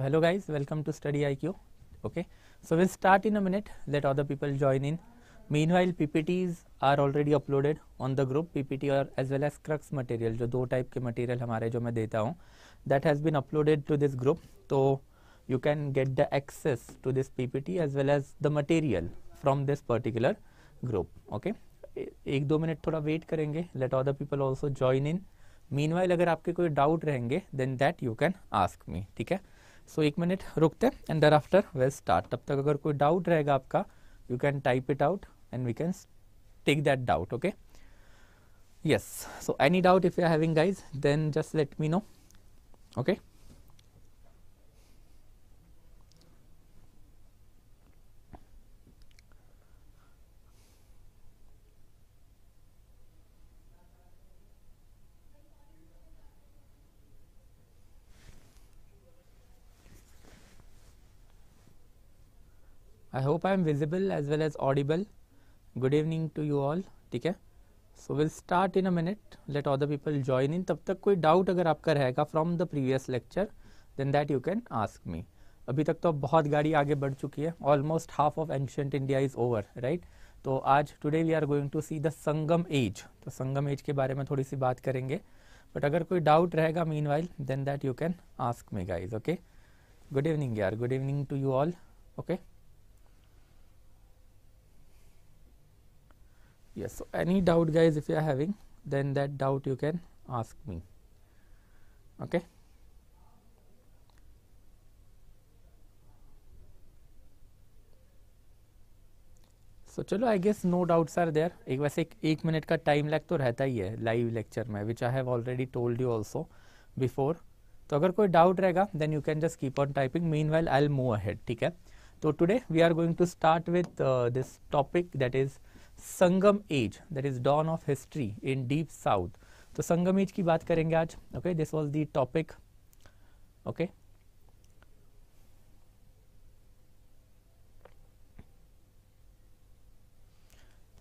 so hello guys welcome to study iq okay so we'll start in a minute let other people join in meanwhile ppts are already uploaded on the group ppt or as well as crux material jo do type ke material hamare jo main deta hu that has been uploaded to this group so you can get the access to this ppt as well as the material from this particular group okay ek do minute thoda wait karenge let other people also join in meanwhile अगर आपके कोई doubt रहेंगे then that you can ask me ठीक hai so एक minute रुकते हैं and there after we'll start तब तक अगर कोई डाउट रहेगा आपका you can type it out and we can take that doubt okay yes so any doubt if you having guys then just let me know okay okay I hope I am visible as well as Audible good evening to you all ठीक है so will start in a minute let all the people join in तब तक कोई doubt अगर आपका रहेगा from the previous lecture then that you can ask me अभी तक तो अब बहुत गाड़ी आगे बढ़ चुकी है almost half of ancient India is over right तो आज today we are going to see the Sangam age तो संगम एज के बारे में थोड़ी सी बात करेंगे बट अगर कोई डाउट रहेगा meanwhile then that you can ask me guys okay good evening यार good evening to you all okay yes so any doubt guys if you are having then that doubt you can ask me okay so चलो I guess no doubts are there एक वैसे एक, एक minute का time lag तो रहता ही है live lecture में which I have already told you also before तो अगर कोई डाउट रहेगा then you can just keep on typing meanwhile I'll move ahead ठीक है तो today we are going to start with this topic that is Sangam age that is dawn of history in deep south तो Sangam age की बात करेंगे आज okay this was the topic okay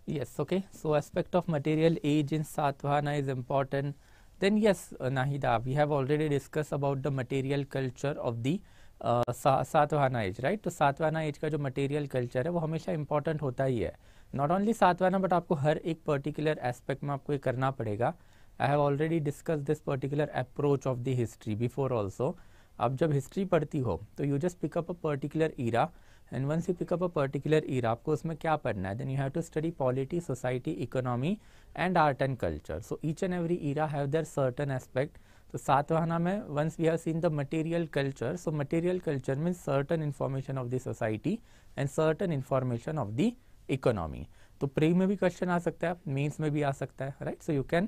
yes okay so aspect of material age in Satavahana is important then yes नाहिदा we have already discuss about the material culture of the Satavahana age right तो Satavahana as का जो material culture है वो हमेशा important होता ही है not only सातवाना but आपको हर एक पर्टिकुलर एस्पेक्ट में आपको ये करना पड़ेगा I have already discuss this particular approach of the history before also आप जब हिस्ट्री पढ़ती हो तो you just pick up a particular era and once you pick up a particular era आपको उसमें क्या पढ़ना है then you have to study polity society economy and art and culture so each and every era have their certain aspect तो सातवाहना में once we have seen the material culture so material culture means certain information of the society and certain information of the economy तो प्रेम में भी question आ सकता है means में भी आ सकता है right so you can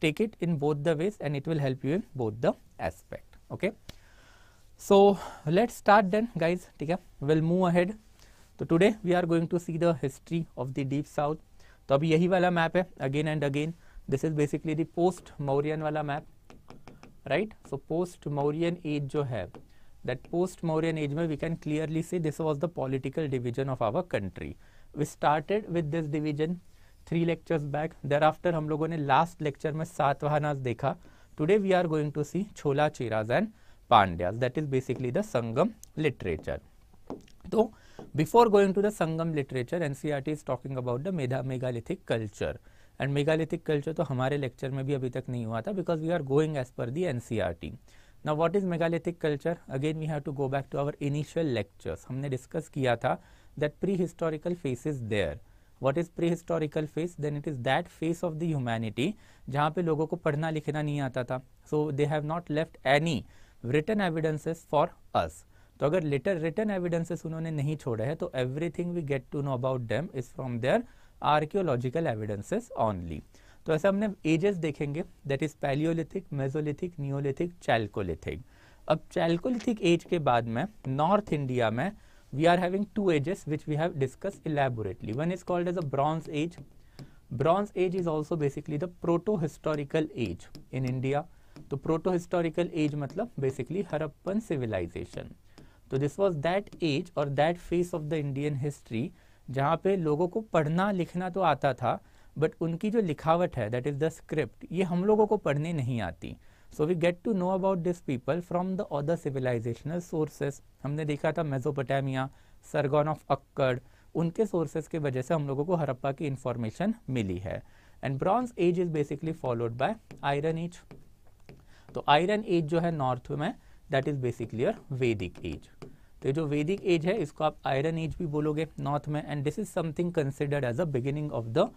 take it in both the ways and it will help you in both the aspect okay so let start then guys ठीक है विल मूव अहेड तो today we are going to see the history of the deep south तो अभी यही वाला map है again and again this is basically the post Mauryan वाला map right so post Mauryan age जो है दैट पोस्ट मौर्यन एज में वी कैन क्लियरली से this was the political division of our country we started with this division three lectures back there after हम लोगों ने last lecture में सातवाहनाज देखा today we are going to see Chola Cheras and Pandyas that is basically the Sangam literature तो before going to the Sangam literature NCERT is talking about the मेधा megalithic culture and megalithic culture तो हमारे lecture में भी अभी तक नहीं हुआ था because we are going as per the NCERT now what is megalithic culture again we have to go back to our initial lectures हमने डिस्कस किया था that prehistorical phase is there what is prehistorical phase then it is that phase of the humanity जहाँ पे लोगों को पढ़ना लिखना नहीं आता था so they have not left any written evidences for us तो अगर लेटर रिटर्न एविडेंसेस उन्होंने नहीं छोड़े हैं तो everything we get to know about them is from their archaeological evidences only तो ऐसे हमने एजेस देखेंगे that is palaeolithic mesolithic neolithic chalcolithic अब चैल्कोलिथिक एज के बाद में नॉर्थ इंडिया में we are having two ages which we have discussed elaborately. One is called as a Bronze Age. Bronze Age is also basically the proto-historical age in India. to proto historical age matlab basically harappan civilization so this was that age or that phase of the indian history jahan pe logo ko padhna likhna to aata tha but उनकी जो लिखावट है that is the script ये हम लोगों को पढ़ने नहीं आती so we get to know about this people from the other civilisational sources हमने देखा था मेजोपोटामिया सरगोन ऑफ अक्कड़ उनके सोर्सेज के वजह से हम लोगों को हरप्पा की इंफॉर्मेशन मिली है and bronze age is basically followed by iron age तो आयरन एज जो है नॉर्थ में that is basically your Vedic age तो जो वैदिक एज है इसको आप आयरन एज भी बोलोगे नॉर्थ में and this is something considered as a beginning of the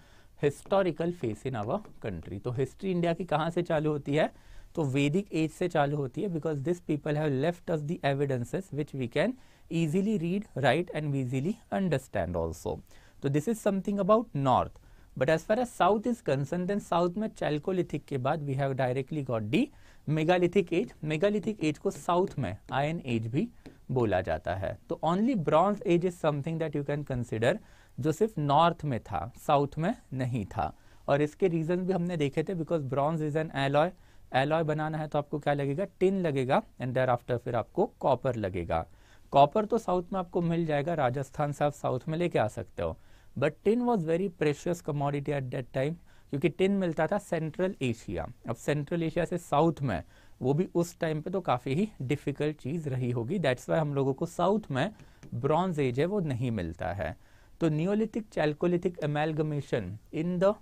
historical phase in our country तो हिस्ट्री इंडिया की कहाँ से चालू होती है तो वैदिक एज से चालू होती है because this people have left us the evidences which we can easily read right and easily understand also तो this is something about north but as far as south is concern then south में chalcolithic के बाद we have directly got the megalithic age megalithic age को south में iron age भी बोला जाता है तो only bronze age is something that you can consider जो सिर्फ नॉर्थ में था साउथ में नहीं था और इसके रीजन भी हमने देखे थे because bronze is an alloy alloy बनाना है तो आपको क्या लगेगा टिन लगेगा एंड देर आफ्टर फिर आपको कॉपर लगेगा कॉपर तो साउथ में आपको मिल जाएगा राजस्थान से आप साउथ में लेके आ सकते हो but tin was very precious commodity at that time क्योंकि टिन मिलता था सेंट्रल एशिया अब सेंट्रल एशिया से साउथ में वो भी उस टाइम पे तो काफ़ी ही डिफ़िकल्ट चीज़ रही होगी दैट्स वाई हम लोगों को साउथ में ब्रॉन्ज एज है वो नहीं मिलता है तो neolithic chalcolithic amalgamation in the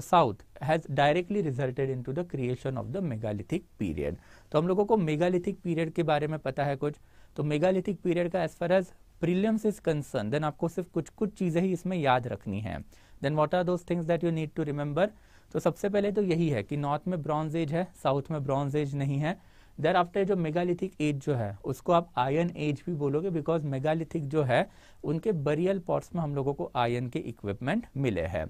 south has directly resulted into the creation of the megalithic period. तो हम लोगों को megalithic period के बारे में पता है कुछ तो megalithic period का as far as prelims is concerned then आपको सिर्फ कुछ कुछ चीज़ें ही इसमें याद रखनी है then what are those things that you need to remember तो सबसे पहले तो यही है कि नॉर्थ में ब्रॉन्ज एज है साउथ में ब्रॉन्ज एज नहीं है देर आफ्टर जो मेगालिथिक एज जो है उसको आप आयन एज भी बोलोगे बिकॉज मेगालिथिक जो है उनके बरियल पॉट्स में हम लोगों को आयन के इक्विपमेंट मिले हैं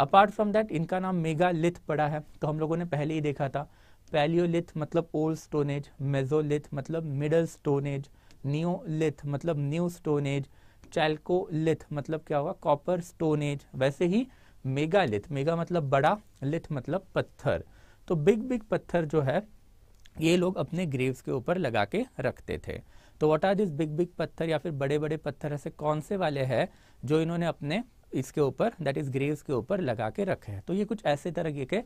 अपार्ट फ्रॉम दैट इनका नाम मेगा लिथ पड़ा है तो हम लोगों ने पहले ही देखा था पैलियोलिथ मतलब ओल्ड स्टोन एज मेजोलिथ मतलब मिडल स्टोन एज न्योलिथ मतलब न्यू स्टोन एज चैल्कोलिथ मतलब क्या होगा कॉपर स्टोन एज वैसे ही मेगालिथ मेगा मतलब बड़ा लिथ मतलब पत्थर तो बिग बिग पत्थर जो है ये लोग अपने ग्रेव्स के ऊपर लगा के रखते थे तो what are this big big पत्थर या फिर बड़े बड़े पत्थर ऐसे कौन से वाले हैं जो इन्होंने अपने इसके ऊपर दैट इज ग्रेव्स के ऊपर लगा के रखे हैं तो ये कुछ ऐसे तरह के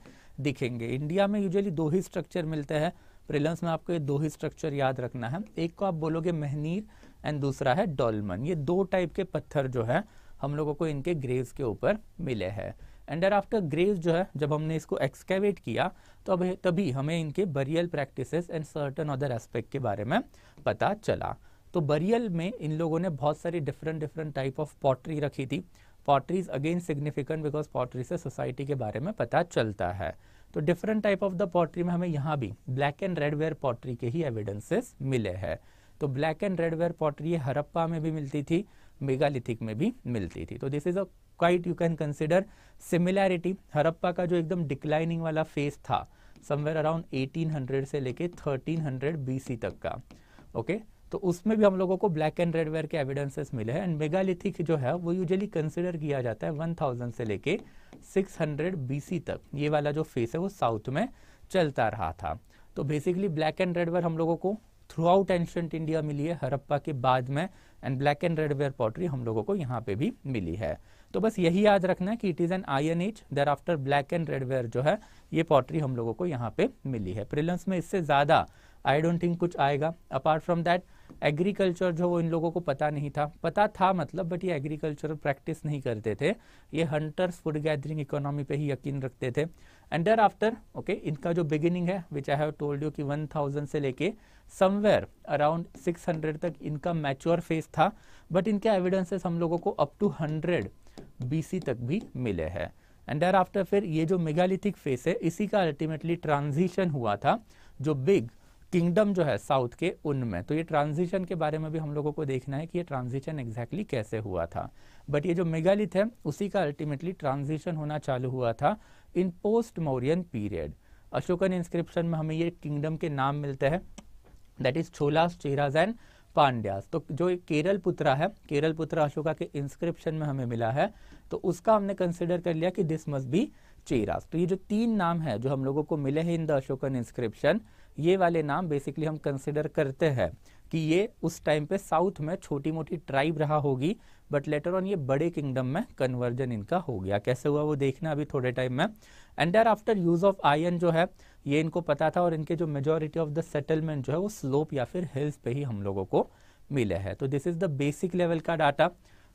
दिखेंगे इंडिया में यूजुअली दो ही स्ट्रक्चर मिलते हैं प्रिलंस में आपको ये दो ही स्ट्रक्चर याद रखना है एक को आप बोलोगे महनीर एंड दूसरा है डॉलमन ये दो टाइप के पत्थर जो है हम लोगों को इनके ग्रेव्स के ऊपर मिले हैं एंड डर आफ्टर ग्रेव्स जो है जब हमने इसको एक्सकेवेट किया तो अब तभी हमें इनके burial practice and certain other aspect के बारे में पता चला तो बरियल में इन लोगों ने बहुत सारी different different type of pottery रखी थी pottery is again significant because pottery से सोसाइटी के बारे में पता चलता है तो different type of the pottery में हमें यहाँ भी black and red ware pottery के ही एविडेंसेस मिले हैं तो black and red ware pottery Harappa में भी मिलती थी मेगालिथिक में भी मिलती थी तो this is a quite you can consider similarity Harappa का जो एकदम डिक्लाइनिंग वाला फेस था समवेयर अराउंड 1800 से लेके 1300 बीसी तक का ओके okay? तो उसमें भी हम लोगों को ब्लैक एंड रेड वेयर के एविडेंसेस मिले हैं एंड मेगालिथिक जो है वो यूजुअली कंसिडर किया जाता है 1000 से लेके 600 बीसी तक ये वाला जो फेस है वो साउथ में चलता रहा था तो basically black and red ware हम लोगों को थ्रू आउट एंशंट इंडिया मिली है हरप्पा के बाद में and black and red ware pottery हम लोगों को यहाँ पे भी मिली है तो बस यही याद रखना है कि it is an iron age thereafter black and red ware जो है ये पॉटरी हम लोगों को यहाँ पे मिली है प्रिलंस में इससे ज़्यादा आई डोंट थिंक कुछ आएगा अपार्ट फ्रॉम दैट एग्रीकल्चर जो वो इन लोगों को पता नहीं था पता था मतलब बट ये एग्रीकल्चर प्रैक्टिस नहीं करते थे ये हंटर्स फूड गैदरिंग इकोनॉमी पे ही यकीन रखते थे एंड देर आफ्टर ओके इनका जो बिगिनिंग है which I have told you कि 1000 से लेके समवेयर अराउंड 600 तक इनका मैच्योर फेज था बट इनके एविडेंसेस हम लोगों को अप टू हंड्रेड बी तक भी मिले हैं एंड देर आफ्टर फिर ये जो मेगालिथिक फेस है इसी का अल्टीमेटली ट्रांजिशन हुआ था जो बिग किंगडम जो है साउथ के उनमें तो ये ट्रांजिशन के बारे में भी हम लोगों को देखना है कि ये ट्रांजिशन एग्जैक्टली exactly कैसे हुआ था बट ये जो मेगालिथ है उसी का अल्टीमेटली ट्रांजिशन होना चालू हुआ था in post Mauryan period Ashokan inscription में हमें ये किंगडम के नाम मिलते हैं that is Cholas Cheras and Pandyas तो जो केरल पुत्रा है केरल पुत्र अशोका के इंस्क्रिप्शन में हमें मिला है तो उसका हमने कंसिडर कर लिया कि दिस मस्ट बी चेरास तो ये जो तीन नाम है जो हम लोगों को मिले हैं इन द अशोकन इंस्क्रिप्शन ये वाले नाम बेसिकली हम कंसिडर करते हैं कि ये उस टाइम पे साउथ में छोटी मोटी ट्राइब रहा होगी बट लेटर ऑन ये बड़े किंगडम में कन्वर्जन इनका हो गया कैसे हुआ वो देखना अभी थोड़े टाइम में and there thereafter use of iron जो है ये इनको पता था और इनके जो मेजोरिटी ऑफ द सेटलमेंट जो है वो स्लोप या फिर हिल्स पे ही हम लोगों को मिले हैं तो this is the basic level का डाटा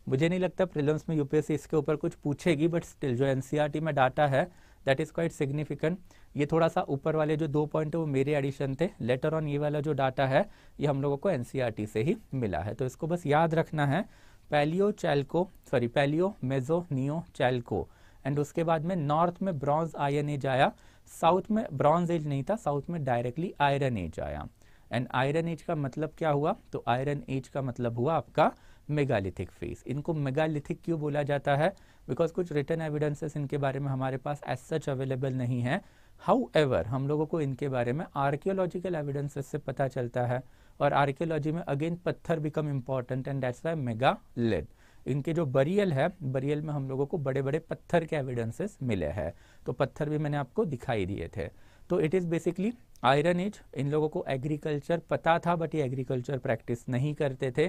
मुझे नहीं लगता प्रिलम्स में यूपीएससी इसके ऊपर कुछ पूछेगी बट स्टिल जो एनसीआरटी e में डाटा है दैट इज़ क्वाइट सिग्निफिकेंट ये थोड़ा सा ऊपर वाले जो दो पॉइंट है वो मेरे एडिशन थे लेटर ऑन ये वाला जो डाटा है ये हम लोगों को एन e से ही मिला है तो इसको बस याद रखना है paleo chalco sorry paleo meso neo chalco and उसके बाद में नॉर्थ में ब्रॉन्ज आयरन एज आया साउथ में ब्रॉन्ज एज नहीं था साउथ में डायरेक्टली आयरन एज आया एंड आयरन एज का मतलब क्या हुआ तो आयरन एज का मतलब हुआ आपका मेगालिथिक फेज इनको मेगालिथिक क्यों बोला जाता है बिकॉज कुछ रिटर्न एविडेंसेस इनके बारे में हमारे पास एज सच अवेलेबल नहीं है हाउ एवर हम लोगों को इनके बारे में आर्कियोलॉजिकल एविडेंसेस से पता चलता है और आर्कियोलॉजी में अगेन पत्थर become important and that's why megalith इनके जो बरियल है बरियल में हम लोगों को बड़े बड़े पत्थर के एविडेंसेस मिले हैं तो पत्थर भी मैंने आपको दिखाई दिए थे तो it is basically iron age इन लोगों को एग्रीकल्चर पता था बट ये एग्रीकल्चर प्रैक्टिस नहीं करते थे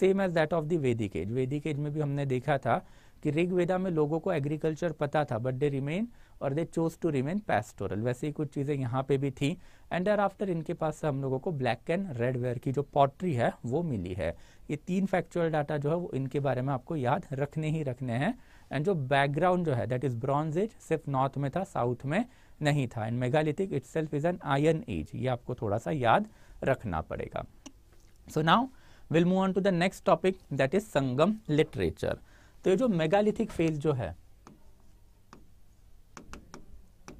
same as that of the age Vedic age में भी हमने देखा था कि ऋग्वेदा में लोगों को एग्रीकल्चर पता था बट दे रिमेन और they chose to remain pastoral वैसे ही कुछ चीज़ें यहाँ पे भी थी एंड आर आफ्टर इनके पास से हम लोगों को ब्लैक एंड रेड वेयर की जो पॉटरी है वो मिली है ये तीन फैक्चुअल डाटा जो है वो इनके बारे में आपको याद रखने ही रखने हैं एंड जो बैकग्राउंड जो है दैट इज़ ब्रॉन्ज एज सिर्फ नॉर्थ में था साउथ में नहीं था and megalithic itself is an iron age ये आपको थोड़ा सा याद रखना पड़ेगा so now will move on to the next topic that is Sangam literature तो ये जो मेगालिथिक फेज जो है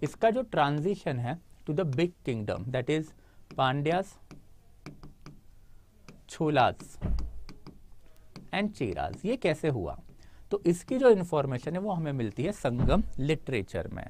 इसका जो ट्रांजिशन है to the big kingdom that is Pandyas Cholas and Cheras ये कैसे हुआ तो इसकी जो इंफॉर्मेशन है वो हमें मिलती है संगम लिटरेचर में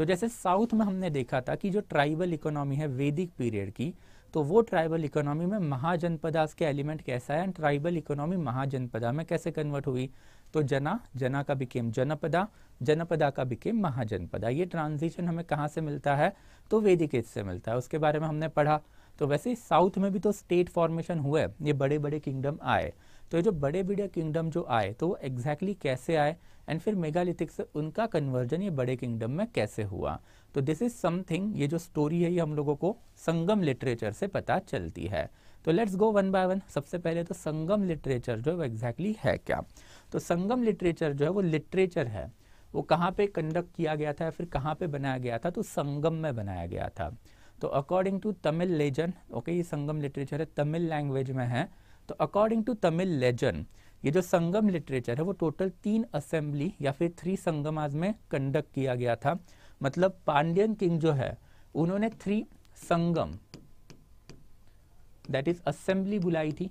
तो जैसे साउथ में हमने देखा था कि जो ट्राइबल इकोनॉमी है वैदिक पीरियड की तो वो ट्राइबल इकोनॉमी में महाजनपदास के एलिमेंट कैसा है एंड ट्राइबल इकोनॉमी महाजनपदा में कैसे कन्वर्ट हुई तो जना जना का बिकेम जनपदा जनपदा का बिकेम महाजनपदा ये ट्रांजिशन हमें कहाँ से मिलता है तो वैदिक एज से मिलता है उसके बारे में हमने पढ़ा तो वैसे साउथ में भी तो स्टेट फॉर्मेशन हुआ है ये बड़े बड़े किंगडम आए तो ये जो बड़े बीडिया किंगडम जो आए तो वो एग्जैक्टली exactly कैसे आए एंड फिर मेगालिथिक से उनका कन्वर्जन ये बड़े किंगडम में कैसे हुआ तो दिस इज समथिंग ये जो स्टोरी है ये हम लोगों को संगम लिटरेचर से पता चलती है तो let's go one by one सबसे पहले तो संगम लिटरेचर जो है वो एग्जैक्टली है क्या तो संगम लिटरेचर जो है वो लिटरेचर है वो कहाँ पे कंडक्ट किया गया था फिर कहाँ पे बनाया गया था तो संगम में बनाया गया था तो according to Tamil legend okay ये संगम लिटरेचर है तमिल लैंग्वेज में है तो अकॉर्डिंग टू तमिल लेजेंड ये जो संगम लिटरेचर है वो टोटल तीन असेंबली या फिर थ्री संगमाज में कंडक्ट किया गया था मतलब पांड्यन किंग जो है उन्होंने three Sangam that is assembly बुलाई थी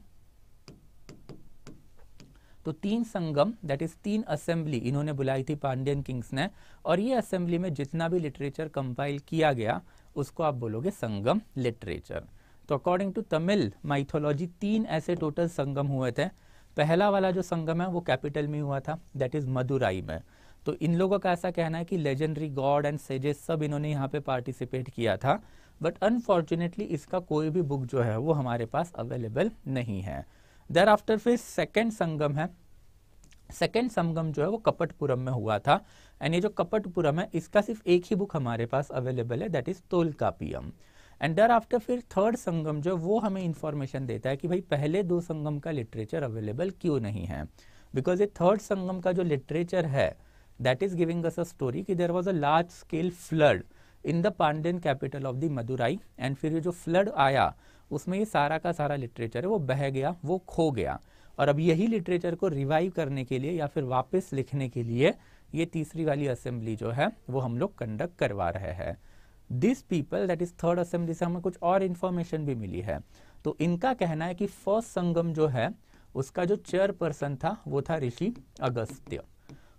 तो तीन संगम दैट इज तीन असेंबली इन्होंने बुलाई थी पांड्यन किंग्स ने और ये असेंबली में जितना भी लिटरेचर कंपाइल किया गया उसको आप बोलोगे संगम लिटरेचर तो अकॉर्डिंग टू तमिल माइथोलॉजी तीन ऐसे टोटल संगम हुए थे पहला वाला जो संगम है वो कैपिटल में हुआ था दैट इज़ मदुराई में तो इन लोगों का ऐसा कहना है कि लेजेंडरी गॉड एंड सेजेस सब इन्होंने यहाँ पे पार्टिसिपेट किया था बट अनफॉर्चुनेटली इसका कोई भी बुक जो है वो हमारे पास अवेलेबल नहीं है देर आफ्टर फिर सेकेंड संगम है सेकेंड संगम जो है वो कपटपुरम में हुआ था एंड ये जो कपटपुरम है इसका सिर्फ एक ही बुक हमारे पास अवेलेबल है that is Tolkappiyam and there thereafter फिर थर्ड संगम जो वो हमें इन्फॉर्मेशन देता है कि भाई पहले दो संगम का लिटरेचर अवेलेबल क्यों नहीं है बिकॉज ये थर्ड संगम का जो लिटरेचर है that is giving us a story कि there was a large scale flood in the Pandyan capital of the Madurai and फिर ये जो फ्लड आया उसमें ये सारा का सारा लिटरेचर है वो बह गया वो खो गया और अब यही लिटरेचर को रिवाइव करने के लिए या फिर वापस लिखने के लिए ये तीसरी वाली असेंबली जो है वो हम लोग कंडक्ट करवा रहे हैं this people that is third assembly से हमें कुछ और इन्फॉर्मेशन भी मिली है तो इनका कहना है कि फर्स्ट संगम जो है उसका जो चेयरपर्सन था वो था ऋषि अगस्त्य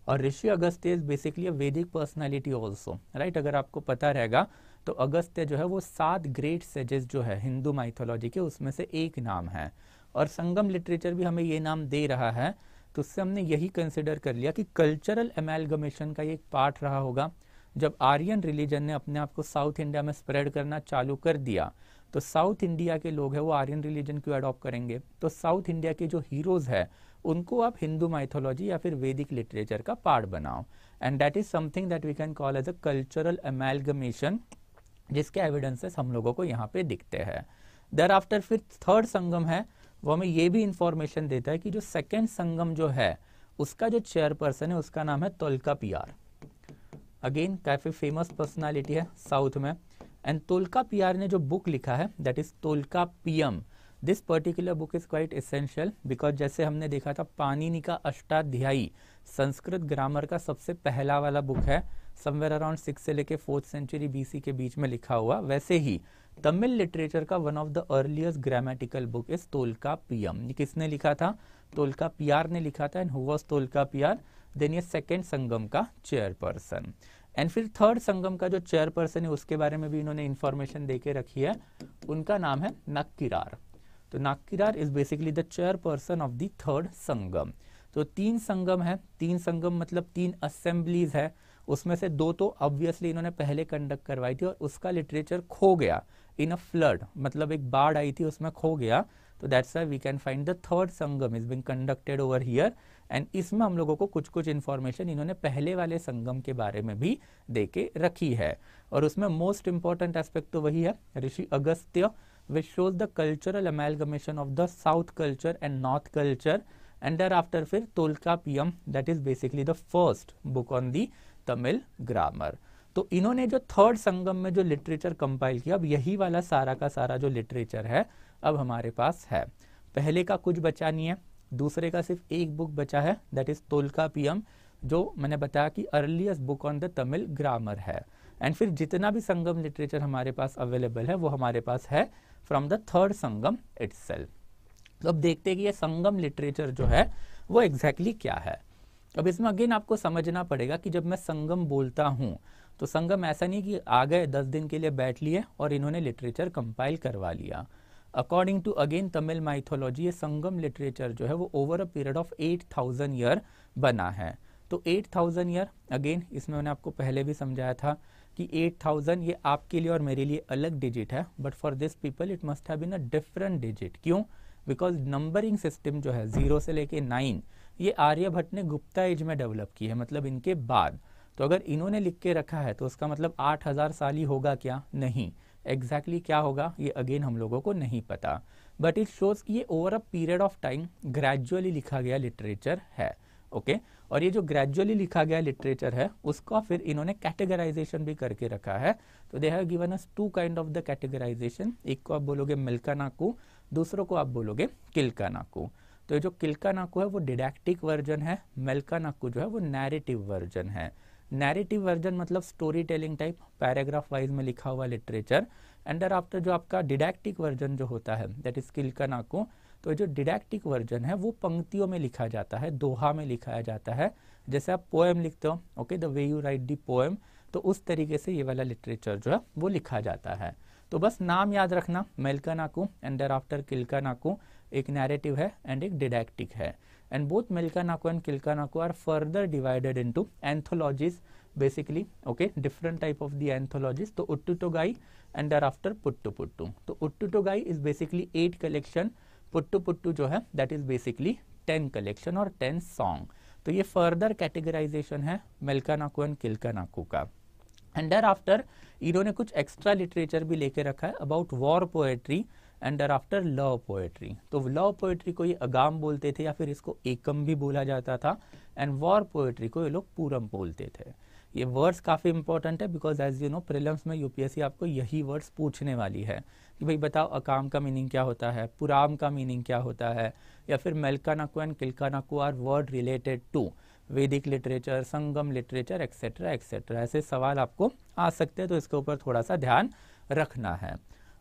और Rishi Agastya is basically a Vedic personality also right अगर आपको पता रहेगा तो अगस्त्य जो है वो सात ग्रेट सेजेस जो है हिंदू माइथोलॉजी के उसमें से एक नाम है और संगम लिटरेचर भी हमें ये नाम दे रहा है तो उससे हमने यही कंसिडर कर लिया कि कल्चरल एमेलगमेशन का एक पार्ट रहा होगा जब आर्यन रिलीजन ने अपने आप को साउथ इंडिया में स्प्रेड करना चालू कर दिया तो साउथ इंडिया के लोग हैं वो आर्यन रिलीजन क्यों अडॉप्ट करेंगे तो साउथ इंडिया के जो हीरोज़ है उनको आप हिंदू माइथोलॉजी या फिर वैदिक लिटरेचर का पार्ट बनाओ and that is something that we can call as a cultural amalgamation जिसके एविडेंसेस हम लोगों को यहाँ पे दिखते हैं दर आफ्टर फिर थर्ड संगम है वो हमें ये भी इंफॉर्मेशन देता है कि जो सेकेंड संगम जो है उसका जो चेयरपर्सन है उसका नाम है तोलका पी अगेन काफ़ी फेमस पर्सनालिटी है साउथ में एंड तोलका पीआर ने जो बुक लिखा है that is Tolkappiyam this particular book is quite essential because जैसे हमने देखा था पानिनी का अष्टाध्यायी संस्कृत ग्रामर का सबसे पहला वाला बुक है समवेयर अराउंड सिक्स से लेके फोर्थ सेंचुरी बी के बीच में लिखा हुआ वैसे ही तमिल लिटरेचर का one of the earliest grammatical book is Tolkappiyam किसने लिखा था तोलका पीआर ने लिखा था एंड हुआ तोलका पीआर देन ये सेकेंड संगम का चेयरपर्सन एंड फिर थर्ड संगम का जो चेयरपर्सन है उसके बारे में भी इन्होंने इन्फॉर्मेशन दे के रखी है उनका नाम है नक्किरार तो Nakkirar is basically the chairperson of the third Sangam तो तीन संगम है तीन संगम मतलब तीन असेंबलीज है उसमें से दो तो ऑब्वियसली इन्होंने पहले कंडक्ट करवाई थी और उसका लिटरेचर खो गया इन अ फ्लड मतलब एक बाढ़ आई थी उसमें खो गया तो that's we can find the third Sangam is being conducted over here and इसमें हम लोगों को कुछ कुछ इन्फॉर्मेशन इन्होंने पहले वाले संगम के बारे में भी दे के रखी है और उसमें मोस्ट इम्पॉर्टेंट एस्पेक्ट तो वही है Rishi Agastya which shows the cultural amalgamation of the south culture and north culture after फिर Tolka tolkapiyam that is basically the first book on the Tamil grammar तो इन्होंने जो थर्ड संगम में जो लिटरेचर कंपाइल किया अब यही वाला सारा का सारा जो लिटरेचर है अब हमारे पास है पहले का कुछ बचा नहीं है दूसरे का सिर्फ एक बुक बचा है दैट इज़ तोलका पीएम जो मैंने बताया कि earliest book on the Tamil grammar है एंड फिर जितना भी संगम लिटरेचर हमारे पास अवेलेबल है वो हमारे पास है from the third Sangam it's तो अब देखते हैं कि ये संगम लिटरेचर जो है वो एग्जैक्टली exactly क्या है अब इसमें अगेन आपको समझना पड़ेगा कि जब मैं संगम बोलता हूँ तो संगम ऐसा नहीं कि आ गए दस दिन के लिए बैठ लिए और इन्होंने लिटरेचर कंपाइल करवा लिया according to again Tamil mythology ये संगम लिटरेचर जो है वो over a period of eight thousand year बना है तो एट थाउजेंड ईयर अगेन इसमें मैंने आपको पहले भी समझाया था कि एट थाउजेंड ये आपके लिए और मेरे लिए अलग डिजिट है but for this people it must है डिफरेंट डिजिट क्यों बिकॉज नंबरिंग सिस्टम जो है ज़ीरो से लेके नाइन ये आर्यभट्ट ने गुप्ता एज में डेवलप की है मतलब इनके बाद तो अगर इन्होंने लिख के रखा है तो उसका मतलब आठ हज़ार साल ही होगा क्या नहीं एग्जैक्टली exactly क्या होगा ये अगेन हम लोगों को नहीं पता बट इट शोज़ कि ये over a period of time gradually लिखा गया लिटरेचर है ओके okay? और ये जो ग्रेजुअली लिखा गया लिटरेचर है उसका फिर इन्होंने कैटेगराइजेशन भी करके रखा है तो they have given us two kind of the categorization एक को आप बोलोगे मिल्का नाकू दूसरों को आप बोलोगे किल्का नाकू तो ये जो किल्का नाकू है वो डिडेक्टिक वर्जन है मेल्का नाकू जो है वो नैरेटिव वर्जन है नैरेटिव वर्जन मतलब story telling type paragraph wise में लिखा हुआ लिटरेचर एंड देर आफ्टर जो आपका डिडैक्टिक वर्जन जो होता है दैट इज नाको तो जो डिडैक्टिक वर्जन है वो पंक्तियों में लिखा जाता है दोहा में लिखाया जाता है जैसे आप पोएम लिखते हो okay the way you write the poem तो उस तरीके से ये वाला लिटरेचर जो है वो लिखा जाता है तो बस नाम याद रखना मेलका नाकू एंड देर आफ्टर किलका नाकू एक नैरेटिव है एंड एक डिडैक्टिक है and both Melkanaku and Kilkanaku are further divided into anthologies basically okay different type of the anthologies so Uttutogai and thereafter Puttu Puttu so Uttutogai is basically eight collection Puttu Puttu jo hai that is basically 10 collection or 10 song तो ये further categorisation है नाकू and नाकू का and after इन्होंने कुछ extra literature भी लेके रखा है about war poetry and thereafter after love poetry तो लव पोएट्री को ये अगाम बोलते थे या फिर इसको एकम भी बोला जाता था एंड वॉर पोएट्री को ये लोग पूरम बोलते थे ये वर्ड्स काफ़ी इंपॉर्टेंट है because as you know prelims में यूपीएससी आपको यही वर्ड्स पूछने वाली है कि भाई बताओ अकाम का मीनिंग क्या होता है पुराम का मीनिंग क्या होता है या फिर Melkanakku and Nakku are word related to Vedic literature Sangam literature etcetera etcetera ऐसे सवाल आपको आ सकते हैं तो इसके ऊपर थोड़ा सा ध्यान रखना है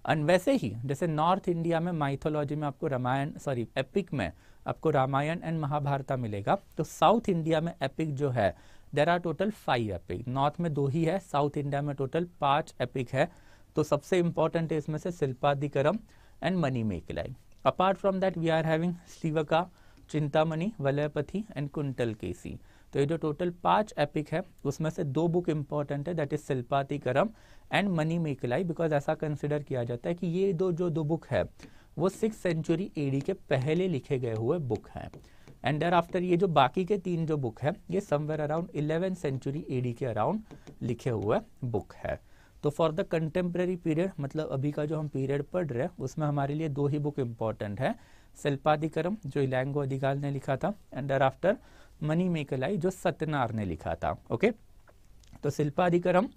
एंड वैसे ही जैसे नॉर्थ इंडिया में माइथोलॉजी में आपको रामायण सॉरी एपिक में आपको रामायण एंड महाभारता मिलेगा तो साउथ इंडिया में एपिक जो है there are total five epic north में दो ही है साउथ इंडिया में टोटल पांच एपिक है तो सबसे इंपॉर्टेंट है इसमें से Silappatikaram and Manimekalai apart from that we are having Sivaka Chintamani Valayapathi and Kundalakesi तो ये जो टोटल पांच एपिक है उसमें से दो बुक इंपॉर्टेंट है that is Silappatikaram and Manimekalai because ऐसा कंसिडर किया जाता है कि ये दो जो दो बुक है वो सिक्स सेंचुरी एडी के पहले लिखे गए हुए बुक हैं एंड देर आफ्टर ये जो बाकी के तीन जो बुक है ये somewhere around eleven century AD के अराउंड लिखे हुए बुक है तो फॉर द कंटेम्प्रेरी पीरियड मतलब अभी का जो हम पीरियड पढ़ रहे हैं उसमें हमारे लिए दो ही बुक इम्पॉर्टेंट है शिल्पाधिकरम जो इलैंगो अधिकाल ने लिखा था and there after Manimekalai जो सत्यनार ने लिखा था ओके तो शिल्पाधिकरम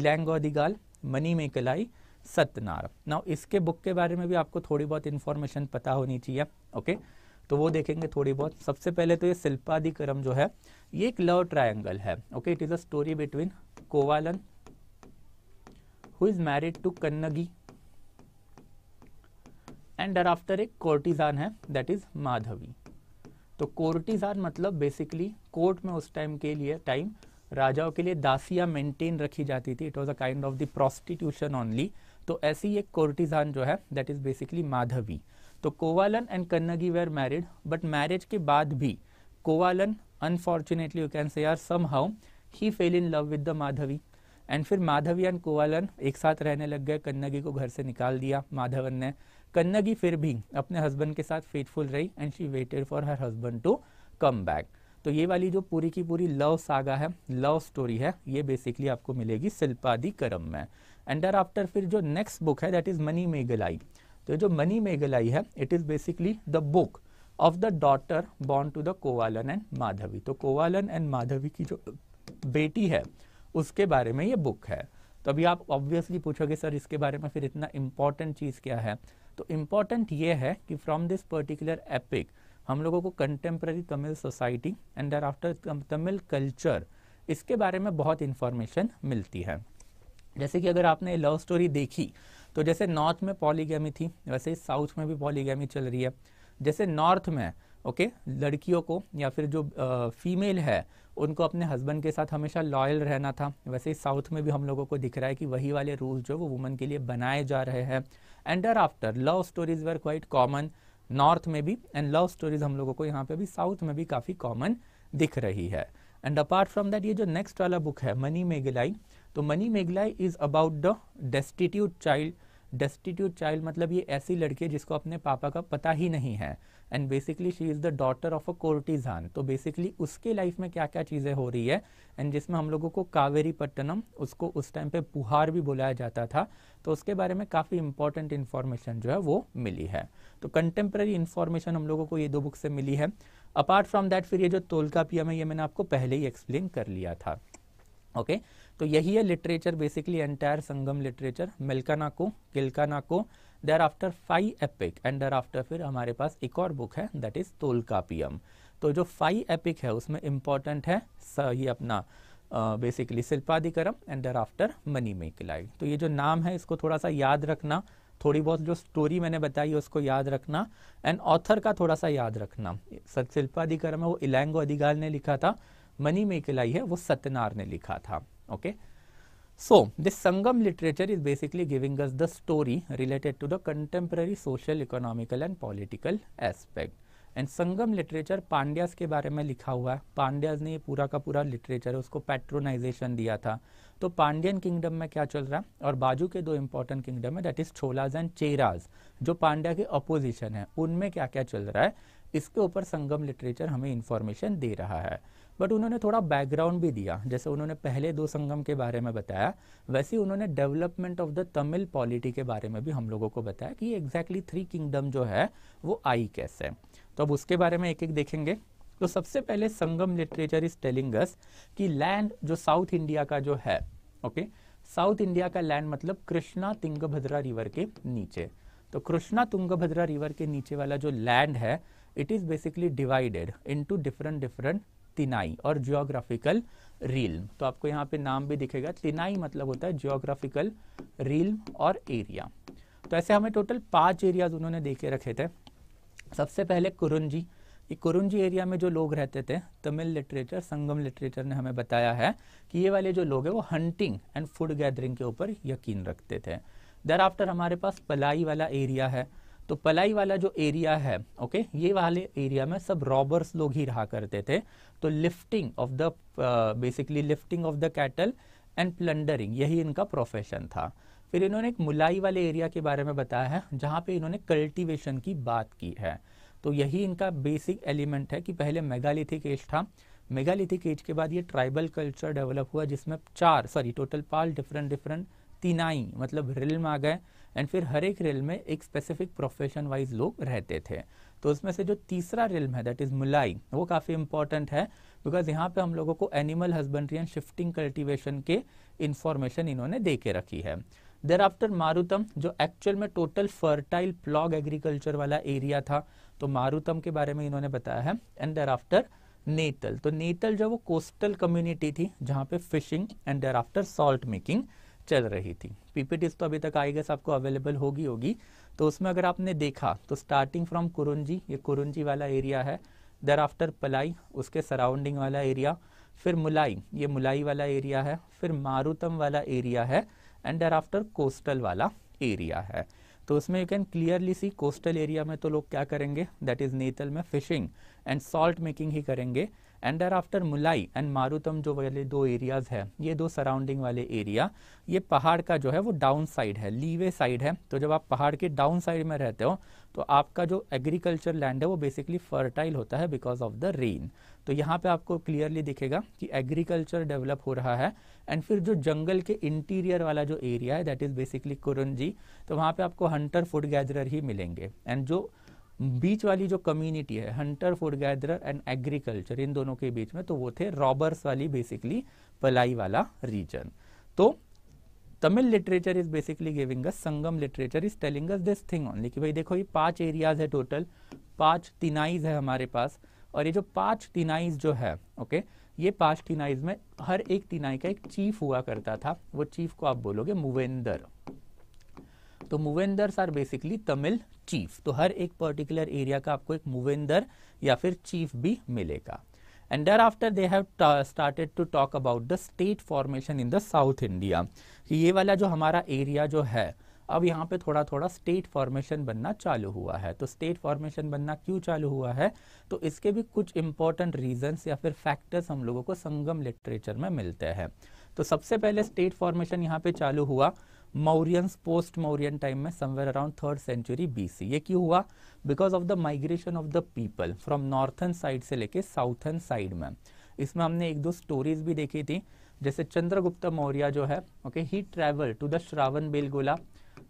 इलैंगोदिगाल मनी मेकलाई सत्यनार ना इसके बुक के बारे में भी आपको थोड़ी बहुत इन्फॉर्मेशन पता होनी चाहिए ओके तो वो देखेंगे थोड़ी बहुत सबसे पहले तो ये शिल्पाधिकरम जो है ये एक लव ट्रायंगल है okay it is a story between Kovalan who is married to Kannagi and डर आफ्टर एक कोर्टिजान है दैट इज माधवी तो कोर्टिजान मतलब बेसिकली कोर्ट में उस टाइम के लिए टाइम राजाओं के लिए दासियां मेंटेन रखी जाती थी it was a kind of the prostitution only तो ऐसी एक कोर्टिजान जो है दैट इज़ बेसिकली माधवी तो Kovalan and Kannagi were married but marriage के बाद भी Kovalan unfortunately you can say are somehow he fell in love with the Madhavi and फिर माधवी एंड कोवालन एक साथ रहने लग गए कन्नगी को घर से निकाल दिया माधवन ने कन्नगी फिर भी अपने हस्बैंड के साथ फेथफुल रही and she waited for her husband to come back तो ये वाली जो पूरी की पूरी लव सागा है लव स्टोरी है ये बेसिकली आपको मिलेगी शिल्पादि करम में एंड आफ्टर फिर जो नेक्स्ट बुक है दैट इज़ मनी मेघलाई तो जो मनी मेघलाई है it is basically the book of the daughter born to the Kovalan and Madhavi तो कोवालन एंड माधवी की जो बेटी है उसके बारे में ये बुक है तो अभी आप ऑब्वियसली पूछोगे सर इसके बारे में फिर इतना इम्पॉर्टेंट चीज़ क्या है तो इम्पॉर्टेंट ये है कि फ्रॉम दिस पर्टिकुलर एपिक हम लोगों को contemporary Tamil society and there thereafter Tamil culture इसके बारे में बहुत इंफॉर्मेशन मिलती है जैसे कि अगर आपने लव स्टोरी देखी तो जैसे नॉर्थ में पॉलीगेमी थी वैसे ही साउथ में भी पॉलीगेमी चल रही है जैसे नॉर्थ में ओके लड़कियों को या फिर जो आ, फीमेल है उनको अपने हस्बैंड के साथ हमेशा लॉयल रहना था वैसे ही साउथ में भी हम लोगों को दिख रहा है कि वही वाले रूल्स जो वो वुमेन के लिए बनाए जा रहे हैं एंड डर thereafter love stories were quite common north में भी एंड लव स्टोरीज हम लोगों को यहाँ पे भी साउथ में भी काफ़ी कॉमन दिख रही है एंड अपार्ट फ्रॉम दैट ये जो नेक्स्ट वाला बुक है मनी मेघलाई तो Manimekalai is about the destitute child destitute child मतलब ये ऐसी लड़की है जिसको अपने पापा का पता ही नहीं है and basically she is the daughter of a courtesan तो बेसिकली उसके लाइफ में क्या क्या चीज़ें हो रही है एंड जिसमें हम लोगों को कावेरी पट्टनम उसको उस टाइम पे पुहार भी बुलाया जाता था तो उसके बारे में काफ़ी इंपॉर्टेंट इन्फॉर्मेशन जो है वो मिली है तो कंटेम्प्रेरी इन्फॉर्मेशन हम लोगों को ये दो बुक से मिली है अपार्ट फ्रॉम दैट फिर ये जो तोलका पिया में ये मैंने आपको पहले ही एक्सप्लेन कर लिया था ओके okay? तो यही है literature basically entire Sangam literature मिल्काना को किल्काना को there after five epic and there after फिर हमारे पास एक और बुक है दैट इज़ तोलकापियम तो जो फाइव एपिक है उसमें इम्पॉर्टेंट है ये अपना basically Silappatikaram and there after Manimekalai तो ये जो नाम है इसको थोड़ा सा याद रखना थोड़ी बहुत जो स्टोरी मैंने बताई है उसको याद रखना एंड ऑथर का थोड़ा सा याद रखना शिल्पाधिकरम है वो इलैंगो अधिगाल ने लिखा था मनी मेकलाई है वो सत्यनार ने लिखा था okay okay? So, this Sangam literature is basically giving us the story related to the contemporary social, economical and political aspect. And Sangam literature Pandyas के बारे में लिखा हुआ है पांड्यास ने ये पूरा का पूरा लिटरेचर उसको पेट्रोनाइजेशन दिया था तो पांड्यन किंगडम में क्या चल रहा है और बाजू के दो इंपॉर्टेंट किंगडम है that is Cholas and Cheras जो पांड्या के अपोजिशन है उनमें क्या क्या चल रहा है इसके ऊपर संगम लिटरेचर हमें इंफॉर्मेशन दे रहा है बट उन्होंने थोड़ा बैकग्राउंड भी दिया जैसे उन्होंने पहले दो संगम के बारे में बताया वैसे उन्होंने development of the Tamil polity के बारे में भी हम लोगों को बताया कि एग्जैक्टली थ्री किंगडम जो है वो आई कैसे तो अब उसके बारे में एक एक देखेंगे तो सबसे पहले Sangam literature is telling us कि लैंड जो साउथ इंडिया का जो है ओके साउथ इंडिया का लैंड मतलब कृष्णा तुंगभद्रा रिवर के नीचे तो कृष्णा तुंगभद्रा रिवर के नीचे वाला जो लैंड है it is basically divided into different different tinai और जियोग्राफिकल रील तो आपको यहाँ पे नाम भी दिखेगा तिनाई मतलब होता है जियोग्राफिकल रील्म और एरिया तो ऐसे हमें टोटल पांच एरियाज उन्होंने देखे रखे थे सबसे पहले कुरुंजी ये कुरुंजी एरिया में जो लोग रहते थे तमिल लिटरेचर संगम लिटरेचर ने हमें बताया है कि ये वाले जो लोग हैं वो हंटिंग एंड फूड गैदरिंग के ऊपर यकीन रखते थे दर आफ्टर हमारे पास पलाई वाला एरिया है तो पलाई वाला जो एरिया है ओके ये वाले एरिया में सब रॉबर्स लोग ही रहा करते थे तो lifting of the basically lifting of the cattle and plundering यही इनका प्रोफेशन था फिर इन्होंने एक मुलाई वाले एरिया के बारे में बताया है जहाँ पे इन्होंने कल्टीवेशन की बात की है तो यही इनका बेसिक एलिमेंट है कि पहले मेगालिथिक एज था मेगालिथिक एज के बाद ये ट्राइबल कल्चर डेवलप हुआ जिसमें चार सॉरी टोटल पाल डिफरेंट डिफरेंट तीनाई मतलब रिल में आ गए एंड फिर हर एक रिल में एक स्पेसिफिक प्रोफेशन वाइज लोग रहते थे तो उसमें से जो तीसरा रिल्म है दैट इज़ मुलाई वो काफ़ी इंपॉर्टेंट है बिकॉज यहाँ पे हम लोगों को animal husbandry and shifting cultivation के इन्फॉर्मेशन इन्होंने दे के रखी है देर आफ्टर मारुतम जो एक्चुअल में टोटल फर्टाइल प्लॉग एग्रीकल्चर वाला एरिया था तो मारुतम के बारे में इन्होंने बताया है एंड देर आफ्टर नेतल तो नेतल जो वो कोस्टल कम्युनिटी थी जहाँ पे fishing and there after salt making चल रही थी पीपीटीज तो अभी तक आई गेस आपको अवेलेबल होगी होगी तो उसमें अगर आपने देखा तो स्टार्टिंग फ्रॉम कुरुंजी ये कुरुंजी वाला एरिया है देर आफ्टर पलाई उसके सराउंडिंग वाला एरिया फिर मुलाई ये मुलाई वाला एरिया है फिर मारुतम वाला एरिया है एंड देर आफ्टर कोस्टल वाला एरिया है तो उसमें you can clearly see coastal area में तो लोग क्या करेंगे दैट इज़ नेतल में फिशिंग एंड सॉल्ट मेकिंग ही करेंगे and are after Mullai and Marutam जो वाले दो एरियाज़ है ये दो सराउंडिंग वाले एरिया ये पहाड़ का जो है वो डाउन साइड है लीवे साइड है तो जब आप पहाड़ के डाउन साइड में रहते हो तो आपका जो एग्रीकल्चर लैंड है वो बेसिकली फर्टाइल होता है बिकॉज ऑफ द रेन तो यहाँ पे आपको क्लियरली दिखेगा कि एग्रीकल्चर डेवलप हो रहा है एंड फिर जो जंगल के इंटीरियर वाला जो एरिया है दैट इज़ बेसिकली कुरुंजी तो वहाँ पे आपको हंटर फूड गैदर ही मिलेंगे एंड जो बीच वाली जो कम्युनिटी है hunter food gatherer and agriculture इन दोनों के बीच में तो वो थे रॉबर्स वाली बेसिकली पलाई वाला रीजन तो Tamil literature is basically giving us Sangam literature is telling us this thing only कि भाई देखो ये पांच एरियाज है टोटल पांच तिनाइज है हमारे पास और ये जो पांच तिनाइज जो है ओके ये पांच तिनाइज में हर एक तिनाई का एक चीफ हुआ करता था वो चीफ को आप बोलोगे मुवेंदर तो Muvendars are basically Tamil chief तो हर एक पर्टिकुलर एरिया का आपको एक मुवेंदर या फिर चीफ भी मिलेगा एंड डर after they have started to talk about the state formation in the south India कि ये वाला जो हमारा एरिया जो है अब यहाँ पे थोड़ा थोड़ा स्टेट फॉर्मेशन बनना चालू हुआ है तो स्टेट फॉर्मेशन बनना क्यों चालू हुआ है तो इसके भी कुछ इंपॉर्टेंट रीजंस या फिर फैक्टर्स हम लोगों को संगम लिटरेचर में मिलते हैं तो सबसे पहले स्टेट फॉर्मेशन यहाँ पे चालू हुआ मौर्यंस पोस्ट मौरियन टाइम में somewhere around third century BC ये क्यों हुआ because of the migration of the people from northern side से लेके साउथन साइड में इसमें हमने एक दो स्टोरीज भी देखी थी जैसे चंद्रगुप्त मौर्य जो है okay he travel to the Shravana Belagola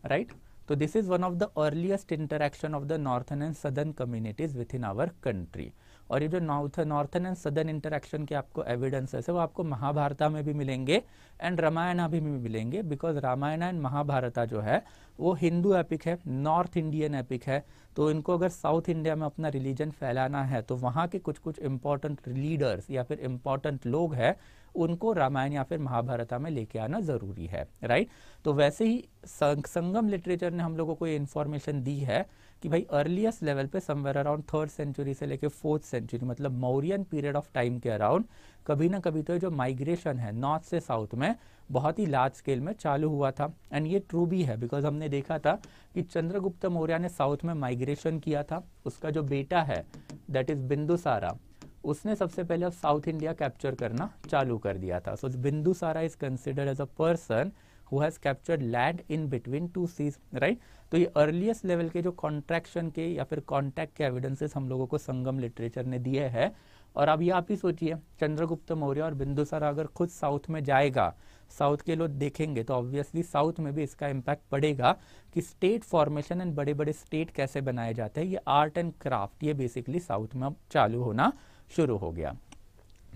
right तो this is one of the earliest interaction of the northern and southern communities within our country और ये जो north northern and southern interaction के आपको एविडेंसेस है वो आपको महाभारता में भी मिलेंगे एंड रामायणा भी मिलेंगे बिकॉज रामायण एंड महाभारता जो है वो हिंदू एपिक है नॉर्थ इंडियन एपिक है तो इनको अगर साउथ इंडिया में अपना रिलीजन फैलाना है तो वहाँ के कुछ कुछ इम्पोर्टेंट लीडर्स या फिर इम्पॉर्टेंट लोग हैं उनको रामायण या फिर महाभारता में लेके आना ज़रूरी है राइट तो वैसे ही संग, संगम लिटरेचर ने हम लोगों को ये इन्फॉर्मेशन दी है कि भाई अर्लीस्ट लेवल पे समवेयर अराउंड थर्ड सेंचुरी से लेके फोर्थ सेंचुरी मतलब मौर्यन पीरियड ऑफ टाइम के अराउंड कभी ना कभी तो जो माइग्रेशन है नॉर्थ से साउथ में बहुत ही लार्ज स्केल में चालू हुआ था एंड ये ट्रू भी है बिकॉज हमने देखा था कि चंद्रगुप्त मौर्य ने साउथ में माइग्रेशन किया था उसका जो बेटा है दैट इज़ बिंदुसारा उसने सबसे पहले अब साउथ इंडिया कैप्चर करना चालू कर दिया था so Bindusara is considered as a person who has captured land in between two seas right तो ये अर्लीस्ट लेवल के जो कॉन्ट्रैक्शन के या फिर कॉन्टैक्ट के एविडेंसेस हम लोगों को संगम लिटरेचर ने दिए हैं और अब ये आप ही सोचिए चंद्रगुप्त मौर्य और बिंदुसारा अगर खुद साउथ में जाएगा साउथ के लोग देखेंगे तो ऑब्वियसली साउथ में भी इसका इम्पैक्ट पड़ेगा कि स्टेट फॉर्मेशन एंड बड़े बड़े स्टेट कैसे बनाए जाते हैं ये आर्ट एंड क्राफ्ट ये बेसिकली साउथ में अब चालू होना शुरू हो गया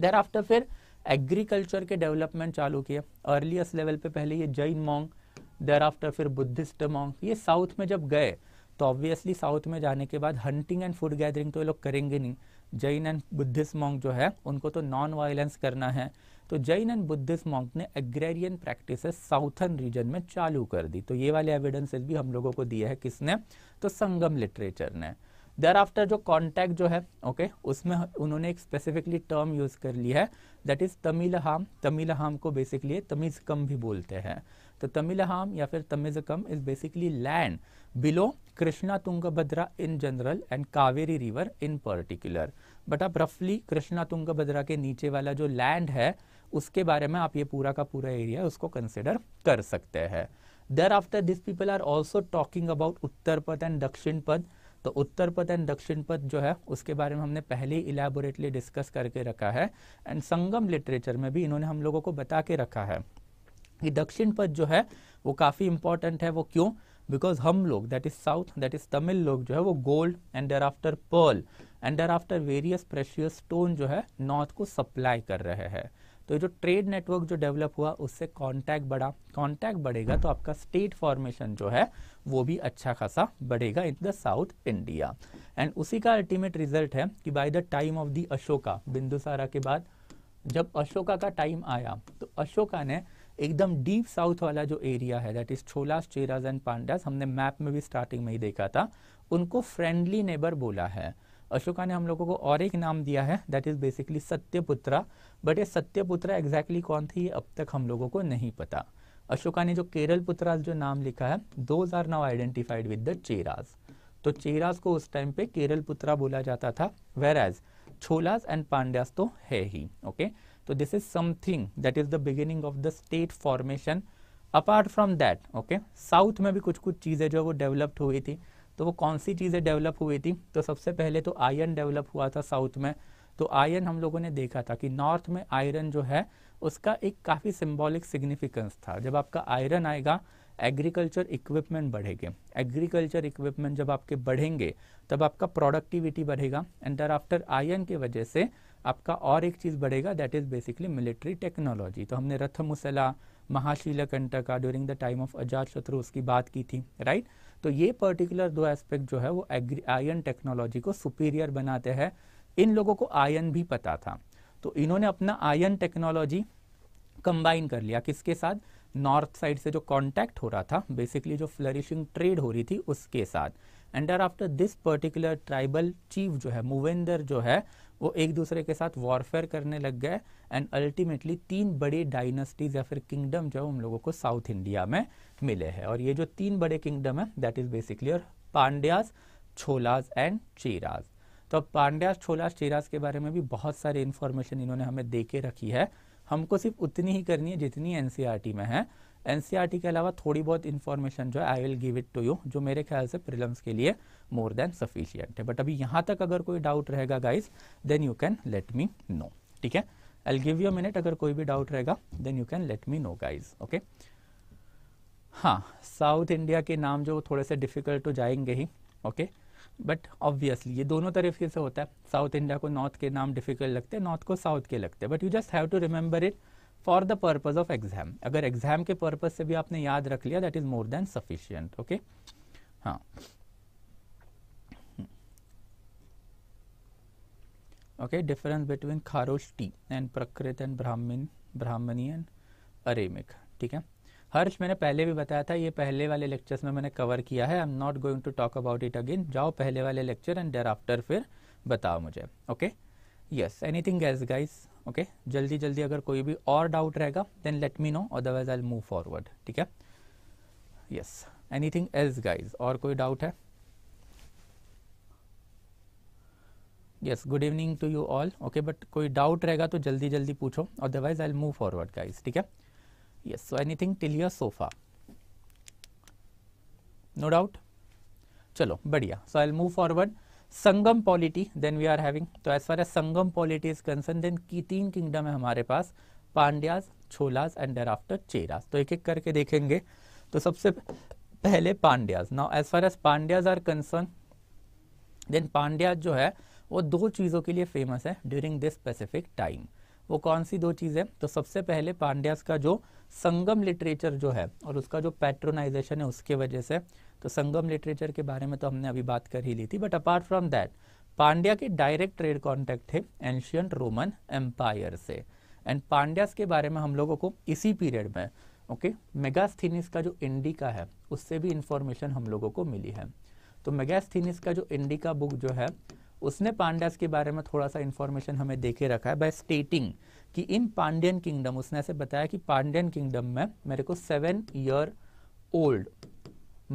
देर आफ्टर फिर एग्रीकल्चर के डेवलपमेंट चालू किए अर्लीस्ट लेवल पे पहले ये जैन मॉन्ग देर आफ्टर फिर बुद्धिस्ट मॉन्ग ये साउथ में जब गए तो ऑब्वियसली साउथ में जाने के बाद हंटिंग एंड फूड गैदरिंग तो ये लोग करेंगे नहीं जैन एंड बुद्धिस्ट मॉन्ग जो है उनको तो नॉन वायलेंस करना है तो जैन एंड बुद्धिस्ट मॉन्क ने एग्रेरियन प्रैक्टिस साउथर्न रीजन में चालू कर दी तो ये वाले एविडेंसेस भी हम लोगों को दिए है किसने तो संगम लिटरेचर ने देर आफ्टर जो कॉन्टैक्ट जो है ओके okay, उसमें उन्होंने एक स्पेसिफिकली टर्म यूज़ कर ली है दैट इज़ तमिल हाम तमिल हाम को बेसिकली तमीज़ कम भी बोलते हैं तो तमिल हाम या फिर Tamizhakam is basically land below Krishna Tungabhadra in general and Kaveri river in particular but आप रफली कृष्णा तुंगभद्रा के नीचे वाला जो लैंड है उसके बारे में आप ये पूरा का पूरा एरिया उसको कंसिडर कर सकते हैं there after this people are also talking about Uttarapatha and दक्षिण पद तो उत्तर पद एंड दक्षिण पद जो है उसके बारे में हमने पहले ही इलेबोरेटली डिस्कस करके रखा है एंड संगम लिटरेचर में भी इन्होंने हम लोगों को बता के रखा है कि दक्षिण पद जो है वो काफ़ी इंपॉर्टेंट है वो क्यों बिकॉज हम लोग that is south that is Tamil लोग जो है वो गोल्ड एंड डर आफ्टर पर्ल एंड डर आफ्टर वेरियस प्रेशियस स्टोन जो है नॉर्थ को सप्लाई कर रहे हैं तो जो ट्रेड नेटवर्क जो डेवलप हुआ उससे कांटेक्ट बढ़ा कांटेक्ट बढ़ेगा तो आपका स्टेट फॉर्मेशन जो है वो भी अच्छा खासा बढ़ेगा in the south India and उसी का अल्टीमेट रिजल्ट है कि by the time of the Ashoka Bindusara के बाद जब अशोका का टाइम आया तो अशोका ने एकदम डीप साउथ वाला जो एरिया है that is Cholas Cheras and Pandyas हमने मैप में भी स्टार्टिंग में ही देखा था उनको फ्रेंडली नेबर बोला है अशोका ने हम लोगों को और एक नाम दिया है that is basically Satyaputra but ये सत्यपुत्रा एग्जैक्टली कौन थी अब तक हम लोगों को नहीं पता अशोका ने जो केरल पुत्रा जो नाम लिखा है those are now identified with the Cheras तो चेराज को उस टाइम पे केरल पुत्रा बोला जाता था whereas Cholas and Pandyas तो है ही ओके तो this is something that is the beginning of the state formation apart from that okay south में भी कुछ कुछ चीज़ें जो है वो डेवलप्ड हुई थी तो वो कौन सी चीज़ें डेवलप हुई थी तो सबसे पहले तो आयरन डेवलप हुआ था साउथ में तो आयरन हम लोगों ने देखा था कि नॉर्थ में आयरन जो है उसका एक काफ़ी सिम्बॉलिक सिग्निफिकेंस था जब आपका आयरन आएगा एग्रीकल्चर इक्विपमेंट बढ़ेंगे एग्रीकल्चर इक्विपमेंट जब आपके बढ़ेंगे तब आपका प्रोडक्टिविटी बढ़ेगा एंड दर आफ्टर आयरन की वजह से आपका और एक चीज़ बढ़ेगा that is basically military technology तो हमने Rathamusala Mahashilakantaka during the time of Ajatashatru उसकी बात की थी राइट right? तो ये पर्टिकुलर दो एस्पेक्ट जो है वो आयन टेक्नोलॉजी को सुपीरियर बनाते हैं इन लोगों को आयन भी पता था तो इन्होंने अपना आयन टेक्नोलॉजी कंबाइन कर लिया किसके साथ नॉर्थ साइड से जो कांटेक्ट हो रहा था बेसिकली जो फ्लरिशिंग ट्रेड हो रही थी उसके साथ and are after this particular tribal chief जो है मुवेंदर जो है वो एक दूसरे के साथ वॉरफेयर करने लग गए एंड अल्टीमेटली तीन बड़ी डायनेस्टीज या फिर किंगडम जो है उन लोगों को साउथ इंडिया में मिले हैं और ये जो तीन बड़े किंगडम है दैट इज बेसिकली और पांड्यास छोलाज एंड चेराज तो अब पांड्यास छोलाज चेराज के बारे में भी बहुत सारे इन्फॉर्मेशन इन्होंने हमें दे के रखी है हमको सिर्फ उतनी ही करनी है जितनी एन e में है एन e के अलावा थोड़ी बहुत इन्फॉर्मेशन जो है I will give it to you जो मेरे ख्याल से प्रिलम्स के लिए मोर देन सफिशियंट है बट अभी यहाँ तक अगर कोई डाउट रहेगा guys then you can let me know ठीक है आई गिव यू मिनट अगर कोई भी डाउट रहेगा then you can let me know guys okay हाँ साउथ इंडिया के नाम जो थोड़े से डिफ़िकल्ट तो जाएंगे ही ओके बट ऑब्वियसली ये दोनों तरीके से होता है साउथ इंडिया को नॉर्थ के नाम डिफ़िकल्ट लगते हैं नॉर्थ को साउथ के लगते हैं but you just have to remember it for the purpose of exam अगर एग्जाम के पर्पज़ से भी आपने याद रख लिया that is more than sufficient okay हाँ ओके डिफरेंस बिटवीन kharosh टी and Prakrit and Brahman Brahmani and Aramaic ठीक है हर्ष मैंने पहले भी बताया था ये पहले वाले लेक्चर्स में मैंने कवर किया है I am not going to talk about it again जाओ पहले वाले लेक्चर एंड डेर आफ्टर फिर बताओ मुझे okay yes anything else guys okay जल्दी जल्दी अगर कोई भी और डाउट रहेगा then let me know otherwise I move forward ठीक है यस एनीथिंग एल्स गाइज और कोई डाउट है yes good evening to you all okay but कोई डाउट रहेगा तो जल्दी जल्दी पूछो otherwise I move forward guys ठीक है yes so anything till your sofa no doubt chalo badhiya so i'll move forward Sangam polity then we are having तो as far as Sangam polity is concern then की तीन kingdom है हमारे पास Pandyas Cholas and there after Cheras तो एक एक करके देखेंगे तो सबसे पहले Pandyas now as far as Pandyas are concern then Pandyas जो है वो दो चीज़ों के लिए फेमस है ड्यूरिंग दिस स्पेसिफिक टाइम वो कौन सी दो चीज़ें तो सबसे पहले पांड्यास का जो संगम लिटरेचर जो है और उसका जो पैट्रोनाइजेशन है उसके वजह से तो संगम लिटरेचर के बारे में तो हमने अभी बात कर ही ली थी but apart from that Pandya के डायरेक्ट ट्रेड कॉन्टैक्ट थे एंशियंट रोमन एम्पायर से एंड पांड्यास के बारे में हम लोगों को इसी पीरियड में ओके मेगास्थीनिस का जो इंडिका है उससे भी इंफॉर्मेशन हम लोगों को मिली है तो मेगास्थीनिस का जो इंडिका बुक जो है उसने पांड्यास के बारे में थोड़ा सा इन्फॉर्मेशन हमें देके रखा है बाय स्टेटिंग कि इन पांड्यन किंगडम उसने ऐसे बताया कि पांड्यन किंगडम में मेरे को सेवन ईयर ओल्ड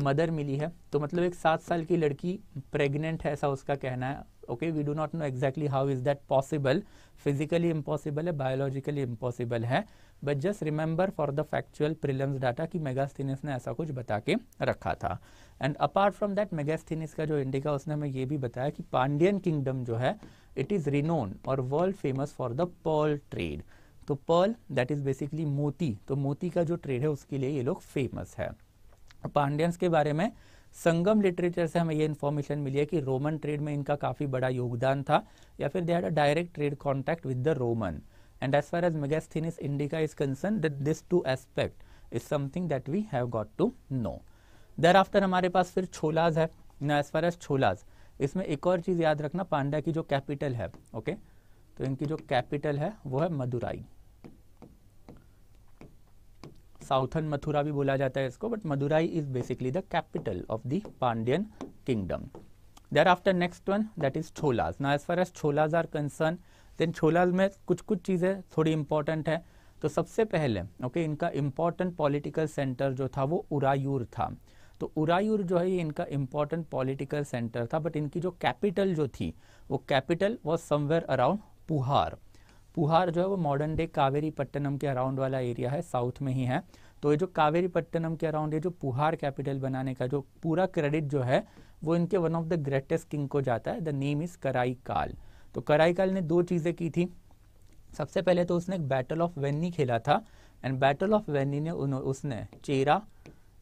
मदर मिली है तो मतलब एक सात साल की लड़की प्रेग्नेंट है ऐसा उसका कहना है okay we do not know exactly how is that possible physically impossible है बायोलॉजिकली इम्पॉसिबल है but just remember for the factual prelims data कि मेगास्थीनिस ने ऐसा कुछ बता के रखा था and apart from that Megasthenes का जो इंडिका उसने हमें ये भी बताया कि पांडियन किंगडम जो है इट इज़ रिनोन और world famous for the pearl trade तो पर्ल दैट इज़ बेसिकली मोती तो मोती का जो ट्रेड है उसके लिए ये लोग फेमस है पांडियंस के बारे में संगम लिटरेचर से हमें ये इन्फॉर्मेशन मिली है कि रोमन ट्रेड में इनका काफ़ी बड़ा योगदान था या फिर they had a direct trade contact with the Roman and as far as megasthenis indica is concerned that this two aspect is something that we have got to know there after हमारे पास फिर छोलाज है ना as far as छोलाज इसमें एक और चीज़ याद रखना पांडा की जो कैपिटल है ओके तो इनकी जो कैपिटल है वो है मदुराई साउथर्न मथुरा भी बोला जाता है इसको but Madurai is basically the capital of the Pandyan kingdom there after next one that is Cholas ना as far as Cholas are concern then Cholas में कुछ कुछ चीज़ें थोड़ी इम्पोर्टेंट हैं तो सबसे पहले ओके इनका इम्पॉर्टेंट पॉलिटिकल सेंटर जो था वो उरायूर था तो उरायूर जो है ये इनका इम्पॉर्टेंट पॉलिटिकल सेंटर था बट इनकी जो कैपिटल जो थी वो capital was somewhere around Puhar Puhar जो है वो मॉडर्न डे कावेरी पट्टनम के अराउंड वाला एरिया है साउथ में ही है तो ये जो कावेरी पट्टनम के अराउंड ये जो पुहार कैपिटल बनाने का जो पूरा क्रेडिट जो है वो इनके one of the greatest king को जाता है द नेम इज़ कराई काल तो कराईकाल ने दो चीज़ें की थी सबसे पहले तो उसने एक बैटल ऑफ वेन्नी खेला था एंड बैटल ऑफ वेन्नी ने उसने चेरा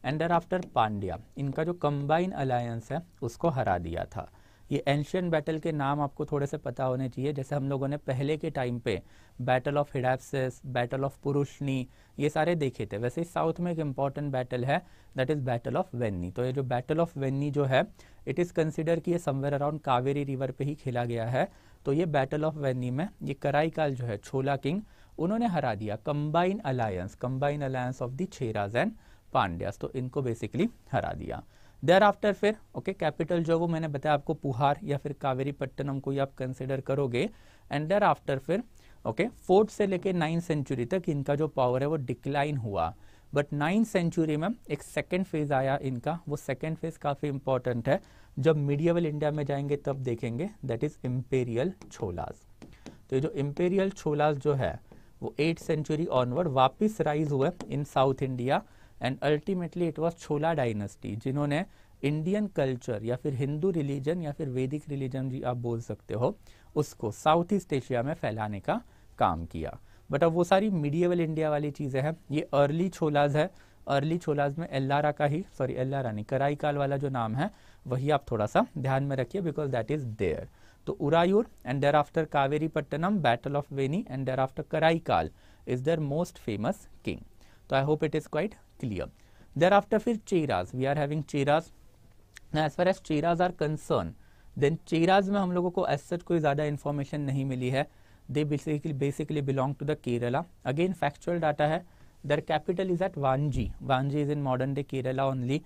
एंड आफ्टर पांड्या इनका जो कंबाइन अलायंस है उसको हरा दिया था ये एंशियन बैटल के नाम आपको थोड़े से पता होने चाहिए जैसे हम लोगों ने पहले के टाइम पे battle of Hydaspes battle of Parushni ये सारे देखे थे वैसे साउथ में एक इम्पॉर्टेंट बैटल है that is battle of Venni तो ये जो बैटल ऑफ वेन्नी जो है इट इज़ कंसिडर कि ये समवेयर अराउंड कावेरी रिवर पे ही खेला गया है तो ये बैटल ऑफ वेनी में ये कराईकाल जो है छोला किंग उन्होंने हरा दिया combine alliance combine alliance of the Cheras and Pandyas तो इनको बेसिकली हरा दिया देर आफ्टर फिर ओके कैपिटल जो वो मैंने बताया आपको पुहार या फिर कावेरीपट्टनम को ही आप कंसिडर करोगे एंड देर आफ्टर फिर ओके okay, फोर्थ से लेके नाइन्थ सेंचुरी तक इनका जो पावर है वो डिक्लाइन हुआ बट नाइन्थ सेंचुरी में एक सेकेंड फेज आया इनका वो सेकेंड फेज काफ़ी इंपॉर्टेंट है जब मीडियावल इंडिया में जाएंगे तब देखेंगे दैट इज़ इम्पेरियल छोलाज तो ये जो इम्पेरियल छोलाज जो है वो एट सेंचुरी ऑनवर्ड वापस राइज हुए in south India and ultimately it was Chola dynasty जिन्होंने इंडियन कल्चर या फिर हिंदू रिलीजन या फिर वैदिक रिलीजन जी आप बोल सकते हो उसको साउथ ईस्ट एशिया में फैलाने का काम किया बट अब वो सारी मीडियवल इंडिया वाली चीज़ें हैं ये अर्ली छोलाज है अर्ली छोलाज में एल्लारा का ही सॉरी एल्लारा नहीं कराई काल वाला जो नाम है वही आप थोड़ा सा ध्यान में रखिए बिकॉज दैट इज़ देयर तो Uraiyur and there after Kaveri Pattinam battle of Venni and there after Karikala is their most famous king तो I hope it is quite clear there after फिर Cheras we are having Cheras as far as Cheras are concern then Cheras में हम लोगों को as such कोई ज़्यादा information नहीं मिली है they basically basically belong to the Kerala again factual data है their capital is at Vanji wanji is in modern day Kerala only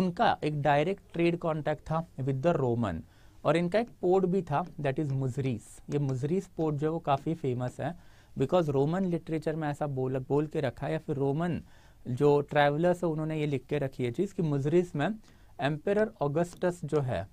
उनका एक डायरेक्ट ट्रेड कॉन्टैक्ट था विद द रोमन और इनका एक पोर्ट भी था दैट इज़ मुजरीस ये मुजरीस पोर्ट जो है वो काफ़ी फेमस है बिकॉज रोमन लिटरेचर में ऐसा बोल बोल के रखा है या फिर रोमन जो ट्रैवलर्स है उन्होंने ये लिख के रखी है चीज़ कि मुजरीस में एम्पेर ऑगस्टस जो है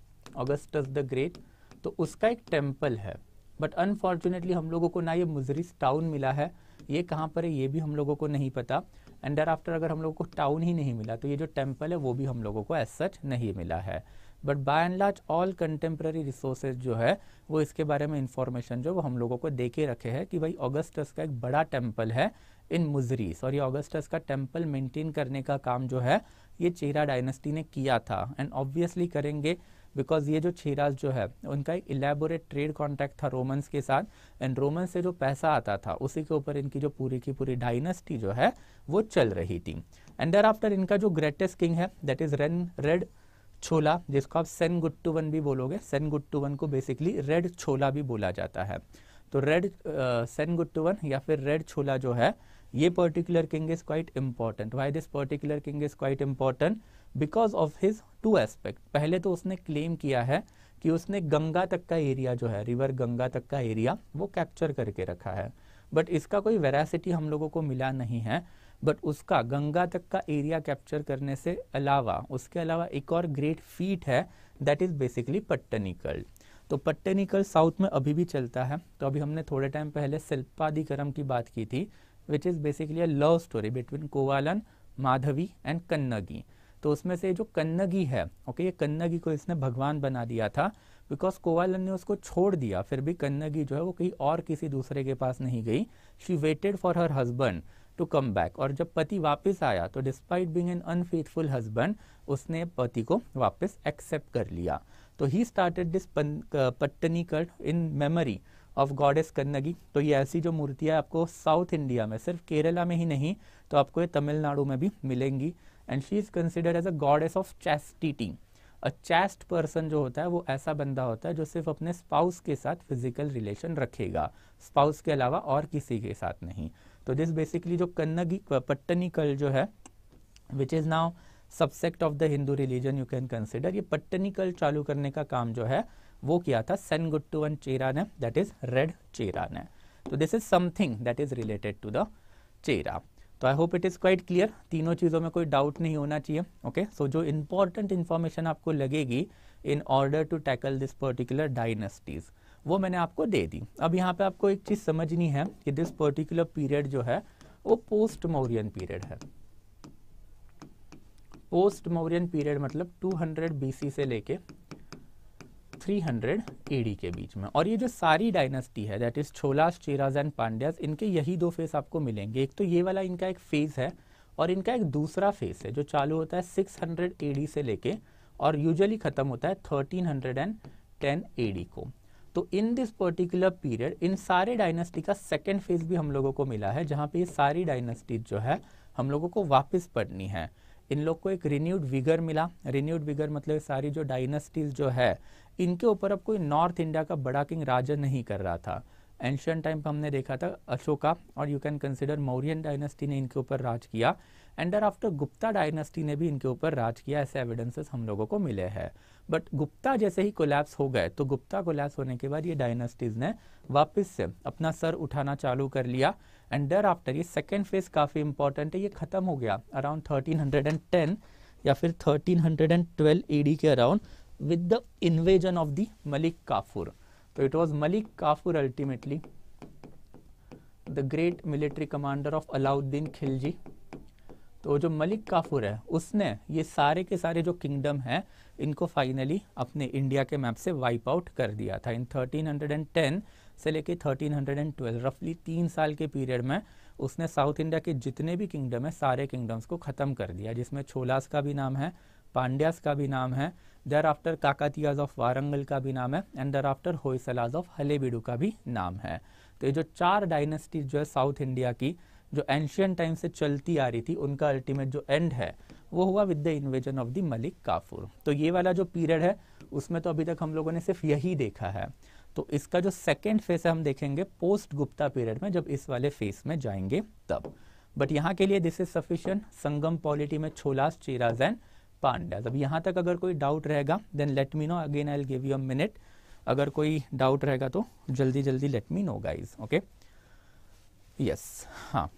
ऑगस्टस द ग्रेट तो उसका एक टेम्पल है बट अनफॉर्चुनेटली हम लोगों को ना ये मुजरिस टाउन मिला है ये कहाँ पर है ये भी हम लोगों को नहीं पता एंड डर आफ्टर अगर हम लोगों को टाउन ही नहीं मिला तो ये जो टेम्पल है वो भी हम लोगों को एज सच नहीं मिला है but by and large all contemporary resources जो है वो इसके बारे में इंफॉर्मेशन जो वो हम लोगों को दे के रखे है कि भाई ऑगस्टस का एक बड़ा टेम्पल है इन मुजरीस और ये ऑगस्टस का टेम्पल मेंटेन करने का काम जो है ये चेरा डायनेस्टी ने किया था एंड ऑब्वियसली करेंगे बिकॉज ये जो छीराज जो है उनका एक इलेबोरेट ट्रेड कॉन्ट्रैक्ट था रोमन्स के साथ एंड रोमन से जो पैसा आता था उसी के ऊपर इनकी जो पूरी की पूरी डायनेस्टी जो है वो चल रही थी एंड देर आफ्टर इनका जो ग्रेटेस्ट किंग है दैट इज रेन रेड छोला जिसको आप सेन गुट्टू वन भी बोलोगे सेन गुट्टू वन को बेसिकली रेड छोला भी बोला जाता है तो रेड सेन गुट्टू वन या फिर रेड छोला जो है ये particular king is quite important why this particular king is quite important because of his two aspect पहले तो उसने क्लेम किया है कि उसने गंगा तक का एरिया जो है रिवर गंगा तक का एरिया वो कैप्चर करके रखा है बट इसका कोई वेरासिटी हम लोगों को मिला नहीं है बट उसका गंगा तक का एरिया कैप्चर करने से अलावा उसके अलावा एक और ग्रेट फीट है दैट इज़ बेसिकली पट्टनिकल तो पट्टनिकल साउथ में अभी भी चलता है तो अभी हमने थोड़े टाइम पहले शिल्पाधिकरम की बात की थी which is basically a love story between Kovalan Madhavi and Kannagi तो उसमें से जो कन्नगी है ओके ये कन्नगी को इसने भगवान बना दिया था बिकॉज कोवालन ने उसको छोड़ दिया फिर भी कन्नगी जो है वो कहीं और किसी दूसरे के पास नहीं गई she waited for her husband to come back और जब पति वापस आया तो despite being an unfaithful husband उसने पति को वापस एक्सेप्ट कर लिया तो he started this Pattini cult in memory of goddess Kannagi तो ये ऐसी जो मूर्तियाँ आपको साउथ इंडिया में सिर्फ केरला में ही नहीं तो आपको ये तमिलनाडु में भी मिलेंगी and she is considered as a goddess of chastity a chaste person जो होता है वो ऐसा बंदा होता है जो सिर्फ अपने स्पाउस के साथ फिजिकल रिलेशन रखेगा स्पाउस के अलावा और किसी के साथ नहीं तो दिस बेसिकली जो कन्नगी पट्टनी कल जो है which is now subsect of the Hindu religion you can consider ये पट्टनी कल चालू करने का काम जो है वो किया था गुट्टू सेनगुट्टुवन चेरा ने दैट इज रेड चेरा ने तो this is something that is related to the Chera तो I hope it is quite clear तीनों चीज़ों में कोई डाउट नहीं होना चाहिए ओके सो जो इंपॉर्टेंट इन्फॉर्मेशन आपको लगेगी in order to tackle this particular dynasties वो मैंने आपको दे दी अब यहाँ पे आपको एक चीज़ समझनी है कि दिस पर्टिकुलर पीरियड जो है वो पोस्ट मौर्यन पीरियड है पोस्ट मौर्यन पीरियड मतलब 200 हंड्रेड बीसी से लेके 300 एडी के बीच में और ये जो सारी डायनेस्टी है that is Cholas Cheras and Pandyas इनके यही दो फेस आपको मिलेंगे एक तो ये वाला इनका एक फेस है और इनका एक दूसरा फेस है जो चालू होता है 600 हंड्रेड एडी से लेके और यूजुअली ख़त्म होता है 1310 एडी को तो इन दिस पर्टिकुलर पीरियड इन सारे डायनेस्टी का सेकेंड फेज भी हम लोगों को मिला है जहाँ पे ये सारी डायनेस्टीज जो है हम लोगों को वापस पढ़नी है इन लोग को एक रिन्यूड विगर मिला रिन्यूड विगर मतलब सारी जो डायनेस्टीज जो है इनके ऊपर अब कोई नॉर्थ इंडिया का बड़ा किंग राजा नहीं कर रहा था एंशियन टाइम पर हमने देखा था अशोका और you can consider Mauryan dynasty ने इनके ऊपर राज किया and there after Gupta dynasty ने भी इनके ऊपर राज किया ऐसे एविडेंसेस हम लोगों को मिले हैं बट गुप्ता जैसे ही कोलैप्स हो गए तो गुप्ता कोलैप्स होने के बाद ये डायनेस्टीज ने वापस से अपना सर उठाना चालू कर लिया एंड दर आफ्टर ये सेकेंड फेज काफ़ी इंपॉर्टेंट है ये ख़त्म हो गया अराउंड थर्टीन या फिर थर्टीन हंड्रेड के around with the invasion of the Malik Kafur तो it was Malik Kafur ultimately the great military commander of Alauddin Khilji तो जो मलिक काफूर है उसने ये सारे के सारे जो किंगडम हैं इनको फाइनली अपने इंडिया के मैप से वाइप आउट कर दिया था इन 1310 से लेके 1312 रफली तीन साल के पीरियड में उसने साउथ इंडिया के जितने भी किंगडम है सारे किंगडम्स को ख़त्म कर दिया जिसमें छोलास का भी नाम है पांड्यास का भी नाम है देर आफ्टर काकातियाज ऑफ वारंगल का भी नाम है and there after Hoysalas of Halebidu का भी नाम है तो ये जो चार डायनेस्टीज जो है साउथ इंडिया की जो एंशियन टाइम से चलती आ रही थी उनका अल्टीमेट जो एंड है वो हुआ with the invasion of the Malik Kafur तो ये वाला जो पीरियड है उसमें तो अभी तक हम लोगों ने सिर्फ यही देखा है तो इसका जो सेकेंड फेस है हम देखेंगे पोस्ट गुप्ता पीरियड में जब इस वाले फेस में जाएंगे तब बट यहाँ के लिए this is sufficient Sangam polity में छोलास चेराज एंड पांड्या अब यहाँ तक अगर कोई डाउट रहेगा then let me know again I give you a minute अगर कोई डाउट रहेगा तो जल्दी जल्दी let me know guys okay yes हाँ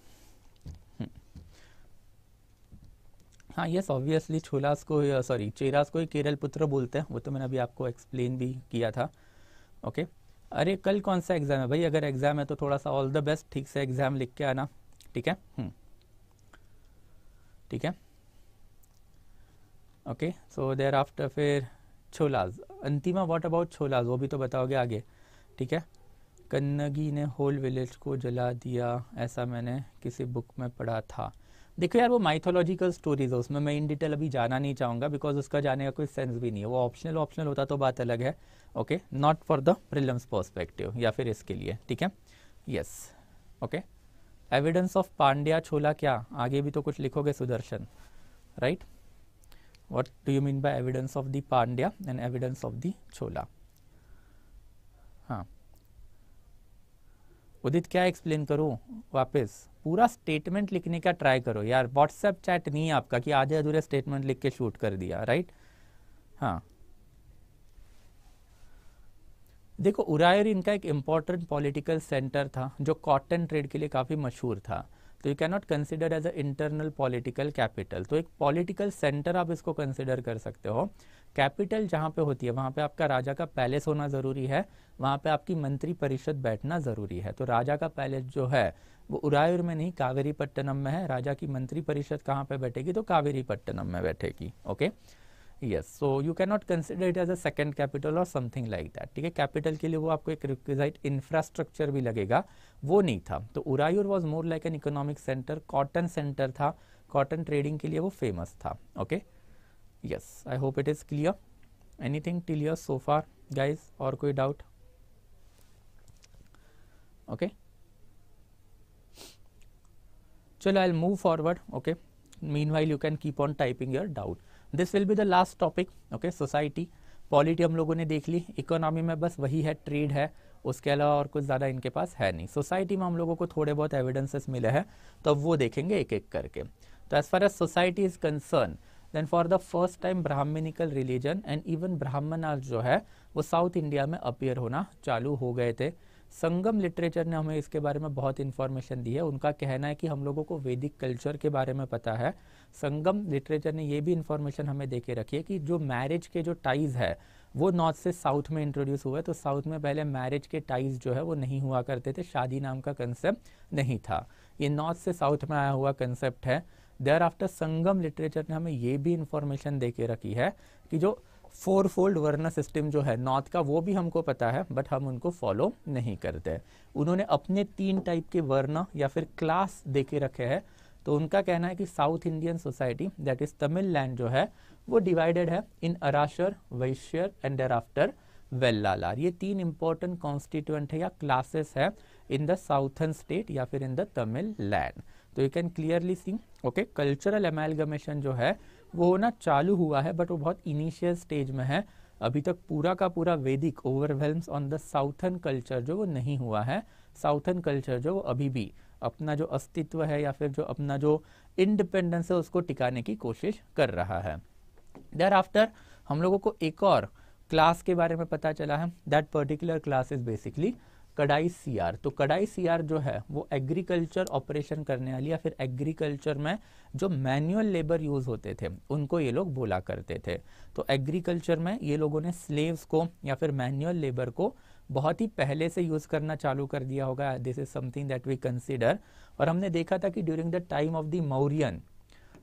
हाँ यस ऑब्वियसली छोलास को सॉरी uh, चेरास को ही केरल पुत्र बोलते हैं वो तो मैंने अभी आपको एक्सप्लेन भी किया था ओके अरे कल कौन सा एग्ज़ाम है भाई अगर एग्ज़ाम है तो थोड़ा सा ऑल द बेस्ट ठीक से एग्ज़ाम लिख के आना ठीक है हम्म, ठीक है ओके सो देर आफ्टर फिर छोलाज अंतिमा वॉट अबाउट छोलाज वो भी तो बताओगे आगे ठीक है कन्नगी ने होल विलेज को जला दिया ऐसा मैंने किसी बुक में पढ़ा था देखो यार वो माइथोलॉजिकल स्टोरीज है उसमें मैं इन डिटेल अभी जाना नहीं चाहूंगा बिकॉज उसका जाने का कोई सेंस भी नहीं है वो ऑप्शनल ऑप्शनल होता तो बात अलग है okay not for the prelims perspective या फिर इसके लिए ठीक है yes okay evidence of Pandya Chola क्या आगे भी तो कुछ लिखोगे Sudarshan right what do you mean by evidence of the Pandya and evidence of the Chola हाँ उदित क्या एक्सप्लेन करूँ वापस पूरा स्टेटमेंट लिखने का ट्राई करो यार व्हाट्सएप चैट नहीं है आपका कि आधे अधूरे स्टेटमेंट लिख के शूट कर दिया राइट हाँ देखो उरायर इनका एक इम्पॉर्टेंट पॉलिटिकल सेंटर था जो कॉटन ट्रेड के लिए काफ़ी मशहूर था तो you not consider as a internal political capital तो एक पॉलिटिकल सेंटर आप इसको कंसिडर कर सकते हो कैपिटल जहाँ पे होती है वहाँ पे आपका राजा का पैलेस होना ज़रूरी है वहाँ पे आपकी मंत्री परिषद बैठना ज़रूरी है तो राजा का पैलेस जो है वो उरायर में नहीं कावेरी पट्टनम में है राजा की मंत्री परिषद कहाँ पे बैठेगी तो कावेरी पट्टनम में बैठेगी okay yes so you can not consider it as a second capital और समथिंग लाइक दैट ठीक है कैपिटल के लिए वो आपको एक रिक्विजाइट इंफ्रास्ट्रक्चर भी लगेगा वो नहीं था तो Uraiyur was more like an economic centre cotton centre था कॉटन ट्रेडिंग के लिए वो फेमस था okay okay? yes i hope it is clear anything till here so far guys or koi doubt okay chalo i'll move forward okay meanwhile you can keep on typing your doubt this will be the last topic okay society polity हम लोगों ने देख ली economy में बस वही है trade है उसके अलावा और कुछ ज़्यादा इनके पास है नहीं सोसाइटी में हम लोगों को थोड़े बहुत एविडेंसेस मिले हैं तो अब वो देखेंगे एक एक करके तो as far as society is concern then for the first time brahmanical religion and even ब्राह्मणाल जो है वो साउथ इंडिया में अपियर होना चालू हो गए थे संगम लिटरेचर ने हमें इसके बारे में बहुत इन्फॉर्मेशन दी है उनका कहना है कि हम लोगों को वैदिक कल्चर के बारे में पता है संगम लिटरेचर ने ये भी इन्फॉर्मेशन हमें दे के रखी है कि जो मैरिज के जो टाइज है वो नॉर्थ से साउथ में इंट्रोड्यूस हुए तो साउथ में पहले मैरिज के टाइज जो है वो नहीं हुआ करते थे शादी नाम का कंसेप्ट नहीं था ये नॉर्थ से साउथ में आया हुआ कंसेप्ट है देयर आफ्टर संगम लिटरेचर ने हमें ये भी इंफॉर्मेशन दे के रखी है कि जो फोर फोल्ड वर्ना सिस्टम जो है नॉर्थ का वो भी हमको पता है बट हम उनको फॉलो नहीं करते उन्होंने अपने तीन टाइप के वर्ना या फिर क्लास दे के रखे हैं तो उनका कहना है कि south Indian society that is Tamil land जो है वो डिवाइडेड है इन अराशर वैश्यर एंड देर आफ्टर वेल्लालार ये तीन इंपॉर्टेंट कॉन्स्टिट्यूएंट है या क्लासेस है इन द साउथर्न स्टेट या फिर इन द तमिल लैंड तो you can clearly see okay cultural amalgamation जो है वो होना चालू हुआ है बट वो बहुत इनिशियल स्टेज में है अभी तक पूरा का पूरा वैदिक overwhelms on the southern culture जो वो नहीं हुआ है साउथर्न कल्चर जो वो अभी भी अपना जो अस्तित्व है या फिर जो अपना जो इंडिपेंडेंस है उसको टिकाने की कोशिश कर रहा है देर आफ्टर हम लोगों को एक और क्लास के बारे में पता चला है that particular class is basically Kadaisiyar तो कडाई सीआर जो है वो एग्रीकल्चर ऑपरेशन करने वाली या फिर एग्रीकल्चर में जो मैनुअल लेबर यूज़ होते थे उनको ये लोग बोला करते थे तो एग्रीकल्चर में ये लोगों ने स्लेव्स को या फिर मैनुअल लेबर को बहुत ही पहले से यूज़ करना चालू कर दिया होगा this is something that we consider और हमने देखा था कि during the time of the Mauryan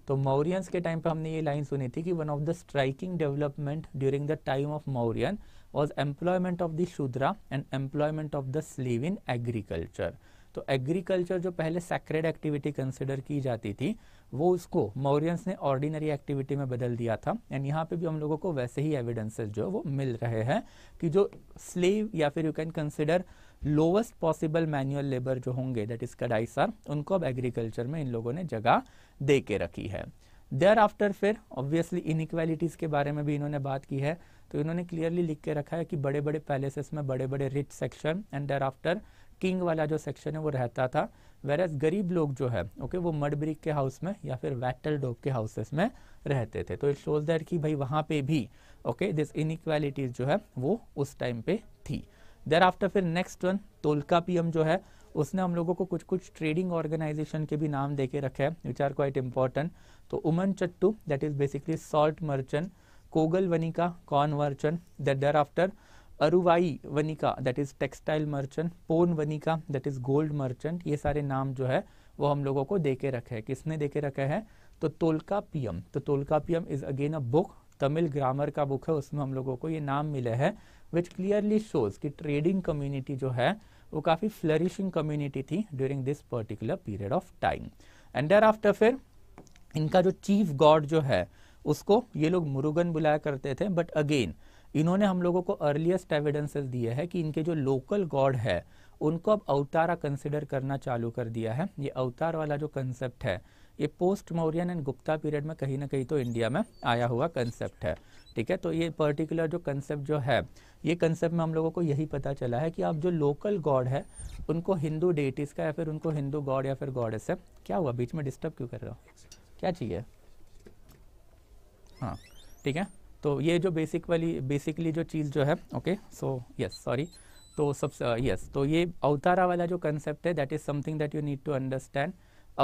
तो मौरियंस के टाइम पर हमने ये लाइन सुनी थी कि one of the striking development during the time of Mauryan was employment of the Shudra and employment of the slave in agriculture तो एग्रीकल्चर जो पहले सेक्रेड एक्टिविटी कंसिडर की जाती थी वो उसको मौर्यंस ने ऑर्डिनरी एक्टिविटी में बदल दिया था एंड यहाँ पे भी हम लोगों को वैसे ही एविडेंसेस जो वो मिल रहे हैं कि जो स्लेव या फिर you can consider lowest possible manual labour जो होंगे दैट इज कडाइसर उनको अब एग्रीकल्चर में इन लोगों ने जगह दे के रखी है देयर आफ्टर फिर ऑब्वियसली इनक्वालिटीज़ के बारे में भी इन्होंने बात की है तो इन्होंने क्लियरली लिख के रखा है कि बड़े बड़े पैलेसेस में बड़े बड़े rich section and there after king वाला जो सेक्शन है वो रहता था वेर एज गरीब लोग जो है ओके okay, वो मड ब्रिक के हाउस में या फिर वैटल डोग के हाउसेस में रहते थे तो इट शोज दैट कि भाई वहाँ पे भी ओके दिस इनक्वालिटीज़ जो है वो उस टाइम पे थी देर आफ्टर फिर नेक्स्ट वन तोलका पी जो है उसने हम लोगों को कुछ कुछ ट्रेडिंग ऑर्गेनाइजेशन के भी नाम दे के रखे हैं विच आर क्वाइट इम्पॉर्टेंट तो उमन चट्टू that is basically salt merchant कोगल वनिका कॉन वर्चन there after Aruvai Vanika that is textile merchant Pon Vanika that is gold merchant ये सारे नाम जो है वो हम लोगों को दे के रखे हैं किसने दे के रखे हैं तो तोलका पीएम तो Tolkappiyam is again a book Tamil grammar का बुक है उसमें हम लोगों को ये नाम मिले हैं विच क्लियरली शोज कि ट्रेडिंग कम्युनिटी जो है वो काफ़ी फ्लरिशिंग कम्युनिटी थी during this particular period of time and डर आफ्टर फिर इनका जो चीफ गॉड जो है उसको ये लोग मुरुगन बुलाया करते थे बट अगेन इन्होंने हम लोगों को अर्लीस्ट एविडेंसेस दिए है कि इनके जो लोकल गॉड है उनको अब अवतारा कंसिडर करना चालू कर दिया है ये अवतार वाला जो कंसेप्ट है ये post Mauryan and Gupta period में कहीं ना कहीं तो इंडिया में आया हुआ कंसेप्ट है ठीक है तो ये पर्टिकुलर जो कंसेप्ट जो है ये कंसेप्ट में हम लोगों को यही पता चला है कि आप जो लोकल गॉड है उनको हिंदू डेटिस का या फिर उनको हिंदू गॉड या फिर गॉड से क्या हुआ बीच में डिस्टर्ब क्यों कर रहा हो क्या चाहिए हाँ ठीक है तो ये जो बेसिक वाली बेसिकली जो चीज़ जो है ओके सो यस सॉरी तो सब यस uh, yes, तो ये अवतारा वाला जो कंसेप्ट है that is something that you need to understand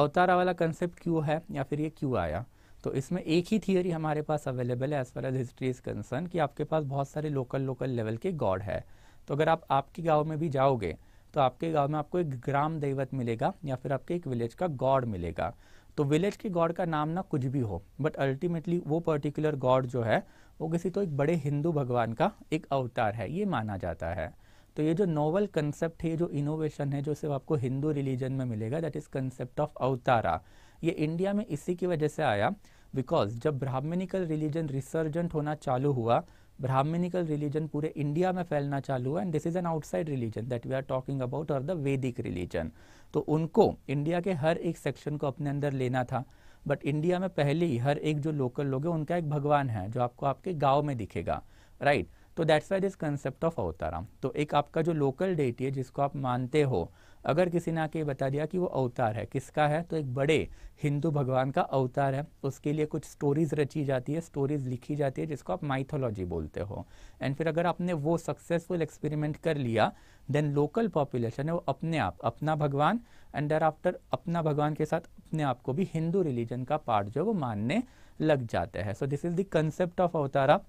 avatara वाला कंसेप्ट क्यों है या फिर ये क्यों आया तो इसमें एक ही थियोरी हमारे पास अवेलेबल है as far as history is concern कि आपके पास बहुत सारे लोकल लोकल लेवल के गॉड है तो अगर आप आपके गाँव में भी जाओगे तो आपके गाँव में आपको एक ग्राम दैवत मिलेगा या फिर आपके एक विलेज का गॉड मिलेगा तो विलेज के गॉड का नाम ना कुछ भी हो बट अल्टीमेटली वो पर्टिकुलर गॉड जो है वो किसी तो एक बड़े हिंदू भगवान का एक अवतार है ये माना जाता है तो ये जो नोवल कंसेप्ट है ये जो इनोवेशन है जो सिर्फ आपको हिंदू रिलीजन में मिलेगा that is concept of avatara ये इंडिया में इसी की वजह से आया बिकॉज जब ब्राह्मणिकल रिलीजन रिसर्जेंट होना चालू हुआ ब्राह्मणिकल रिलीजन पूरे इंडिया में फैलना चालू हुआ and this is an outside religion that we are talking about और द वैदिक रिलीजन तो उनको इंडिया के हर एक सेक्शन को अपने अंदर लेना था बट इंडिया में पहले ही हर एक जो लोकल लोग हैं उनका एक भगवान है जो आपको आपके गांव में दिखेगा राइट right? तो that's why this concept of avatara तो एक आपका जो लोकल डेटी है जिसको आप मानते हो अगर किसी ने आके बता दिया कि वो अवतार है किसका है तो एक बड़े हिंदू भगवान का अवतार है उसके लिए कुछ स्टोरीज़ रची जाती है स्टोरीज़ लिखी जाती है जिसको आप माइथोलॉजी बोलते हो एंड फिर अगर आपने वो सक्सेसफुल एक्सपेरिमेंट कर लिया देन लोकल पॉपुलेशन है वो अपने आप अपना भगवान एंड देर आफ्टर अपना भगवान के साथ अपने आप को भी हिंदू रिलीजन का पार्ट जो है वो मानने लग जाते हैं so this is the concept of avatara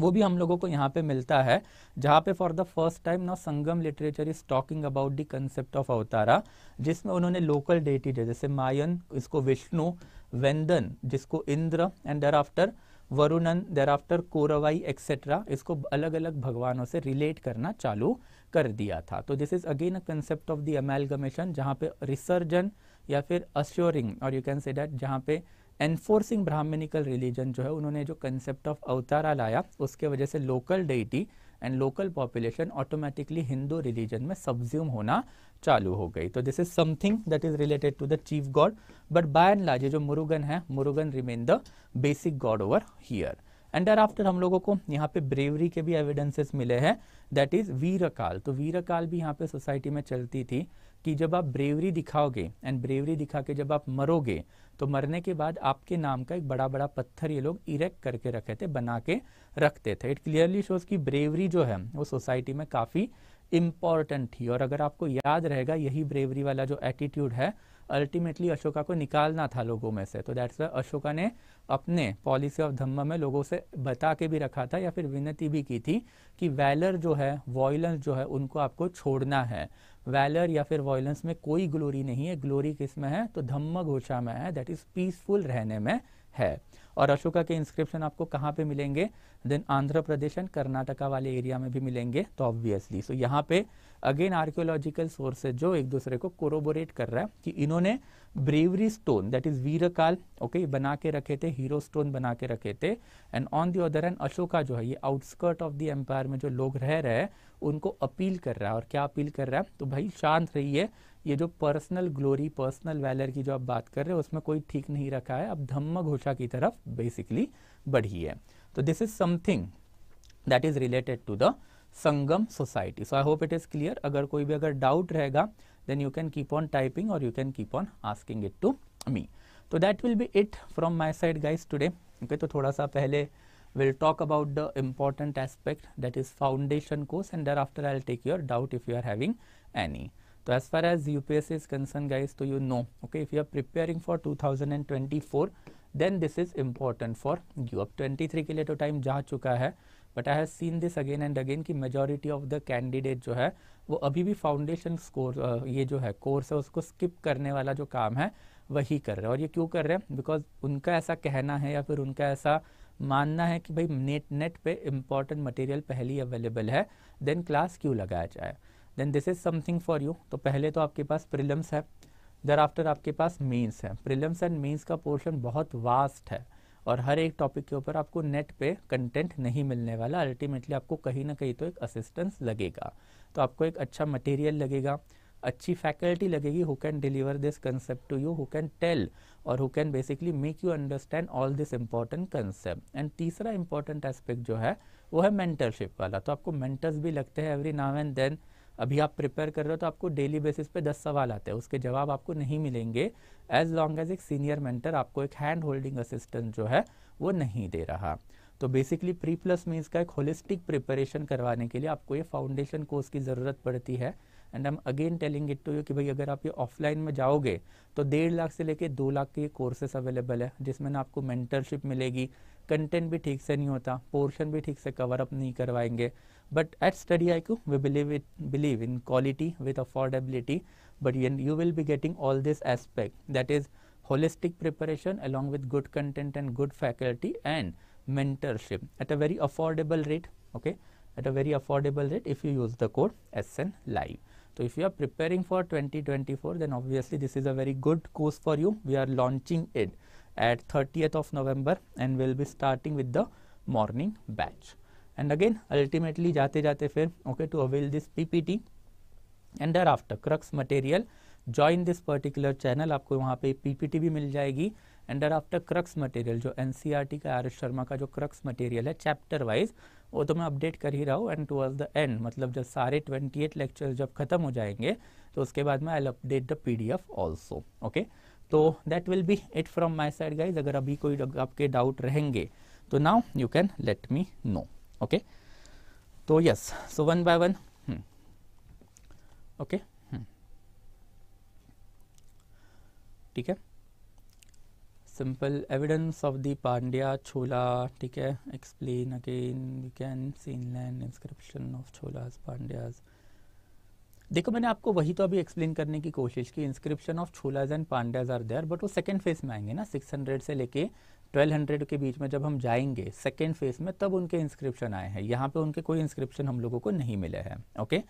वो भी हम लोगों को यहाँ पे मिलता है जहाँ पे फॉर द फर्स्ट टाइम ना Sangam literature is talking about the concept of avatara जिसमें उन्होंने लोकल डेटी जैसे मायन इसको विष्णु वेंदन जिसको Indra and there after Varunan there after Korravai etcetera इसको अलग अलग भगवानों से रिलेट करना चालू कर दिया था तो this is again a concept of the amalgamation जहाँ पे रिसर्जन या फिर अश्योरिंग और यू कैन से डैट जहाँ पे एनफोर्सिंग ब्राह्मणिकल रिलीजन जो है उन्होंने जो कंसेप्ट ऑफ अवतारा लाया उसके वजह से local deity and local population automatically Hindu religion में सब्ज्यूम होना चालू हो गई तो this is something that is related to the chief god but by and large जो मुरुगन है Murugan remain the basic god over here and डर आफ्टर हम लोगों को यहाँ पे ब्रेवरी के भी एविडेंसेस मिले हैं दैट इज वीरकाल तो वीरकाल भी यहाँ पे सोसाइटी में चलती थी कि जब आप ब्रेवरी दिखाओगे एंड ब्रेवरी दिखा के जब आप मरोगे तो मरने के बाद आपके नाम का एक बड़ा बड़ा पत्थर ये लोग इरेक्ट करके रखे थे बना के रखते थे इट क्लियरली शोज की ब्रेवरी जो है वो सोसाइटी में काफ़ी इम्पॉर्टेंट थी और अगर आपको याद रहेगा यही ब्रेवरी वाला जो एटीट्यूड है अल्टीमेटली अशोका को निकालना था लोगों में से तो दैट्स वाई अशोका ने अपने पॉलिसी ऑफ धम्म में लोगों से बता के भी रखा था या फिर विनती भी की थी कि वैलर जो है वॉयलेंस जो है उनको आपको छोड़ना है वैलर या फिर वॉयलेंस में कोई ग्लोरी नहीं है ग्लोरी किस में है तो धम्म घोषा में है दैट इज पीसफुल रहने में है और अशोका के इंस्क्रिप्शन आपको कहाँ पे मिलेंगे देन आंध्र प्रदेश एंड कर्नाटका वाले एरिया में भी मिलेंगे तो ऑब्वियसली सो so, यहाँ पे अगेन आर्कियोलॉजिकल सोर्सेज जो एक दूसरे को कोरोबोरेट कर रहा है कि इन्होंने bravery stone that is virakal okay बना के रखे थे हीरो स्टोन बना के रखे थे and on the other end Ashoka जो है ये आउटस्कर्ट ऑफ द एम्पायर में जो लोग रह रहे हैं उनको अपील कर रहा है और क्या अपील कर रहा है तो भाई शांत रहिए ये जो पर्सनल ग्लोरी पर्सनल वैलर की जो आप बात कर रहे हो उसमें कोई ठीक नहीं रखा है अब धम्म घोषा की तरफ बेसिकली बढ़ी है तो this is something that is related to the Sangam society so I hope it is clear अगर कोई भी अगर डाउट रहेगा then you can keep on typing और you can keep on asking it to me तो that will be it from my side guys today okay तो थोड़ा सा पहले will talk about the important aspect that is foundation course and after I I'll take your doubt if you are having any तो as far is concern guys to you know okay if you are preparing for two thousand and twenty four then this is important for you अब twenty three के लिए तो time जा चुका है but I have seen this again and again की majority of the candidate जो है वो अभी भी फाउंडेशन स्कोर ये जो है कोर्स है उसको स्किप करने वाला जो काम है वही कर रहे हैं और ये क्यों कर रहे हैं बिकॉज उनका ऐसा कहना है या फिर उनका ऐसा मानना है कि भाई नेट नेट पे इम्पॉर्टेंट मटेरियल पहले ही अवेलेबल है देन क्लास क्यों लगाया जाए then this is something for you तो पहले तो आपके पास प्रिलम्स है दर आफ्टर आपके पास मेंस है प्रिलम्स एंड मेंस का पोर्शन बहुत वास्ट है और हर एक टॉपिक के ऊपर आपको नेट पे कंटेंट नहीं मिलने वाला अल्टीमेटली आपको कहीं ना कहीं तो एक असिस्टेंस लगेगा तो आपको एक अच्छा मटेरियल लगेगा अच्छी फैकल्टी लगेगी who can deliver this concept to you who can tell और who can basically make you understand all this important concept and तीसरा इंपॉर्टेंट एस्पेक्ट जो है वो है मेंटरशिप वाला तो आपको मेंटर्स भी लगते हैं एवरी नाव एंड देन अभी आप प्रिपेयर कर रहे हो तो आपको डेली बेसिस पे दस सवाल आते हैं उसके जवाब आपको नहीं मिलेंगे एज लॉन्ग एज एक सीनियर मेंटर आपको एक हैंड होल्डिंग असिस्टेंट जो है वो नहीं दे रहा तो बेसिकली प्री प्लस मीन्स का एक होलिस्टिक प्रिपरेशन करवाने के लिए आपको ये फाउंडेशन कोर्स की ज़रूरत पड़ती है and I am again telling it to you कि भाई अगर आप ये ऑफलाइन में जाओगे तो डेढ़ लाख से लेके दो लाख के कोर्सेस अवेलेबल है जिसमें ना आपको मेंटरशिप मिलेगी कंटेंट भी ठीक से नहीं होता पोर्शन भी ठीक से कवर अप नहीं करवाएंगे But at Study IQ, we believe it believe in quality with affordability. But you will be getting all this aspect that is holistic preparation along with good content and good faculty and mentorship at a very affordable rate. Okay, at a very affordable rate if you use the code SN Live. So if you are preparing for 2024, then obviously this is a very good course for you. We are launching it at 30th of November and we'll be starting with the morning batch. And again ultimately जाते जाते फिर okay to avail this and there thereafter crux material join this particular channel आपको वहाँ पे PPT भी मिल जाएगी and after crux material जो एन e का आर शर्मा का जो क्रक्स मटेरियल है चैप्टर वाइज वो तो मैं अपडेट कर ही रहा हूँ एंड टूअर्स द एंड मतलब जब सारे ट्वेंटी एट लेक्चर जब खत्म हो जाएंगे तो उसके बाद मैं I update the P D F also okay तो that will be it from my side guys अगर अभी कोई आपके डाउट रहेंगे तो now you can let me know okay तो yes so one by one okay ठीक है simple evidence of the Pandya Chola ठीक है explain again we can see inland inscription of Cholas Pandyas देखो मैंने आपको वही तो अभी एक्सप्लेन करने की कोशिश की inscription of Cholas and Pandyas are there but वो सेकंड फेज में आएंगे ना 600 से लेके 1200 के बीच में जब हम जाएंगे सेकेंड फेज में तब उनके इंस्क्रिप्शन आए हैं यहाँ पे उनके कोई इंस्क्रिप्शन हम लोगों को नहीं मिले हैं ओके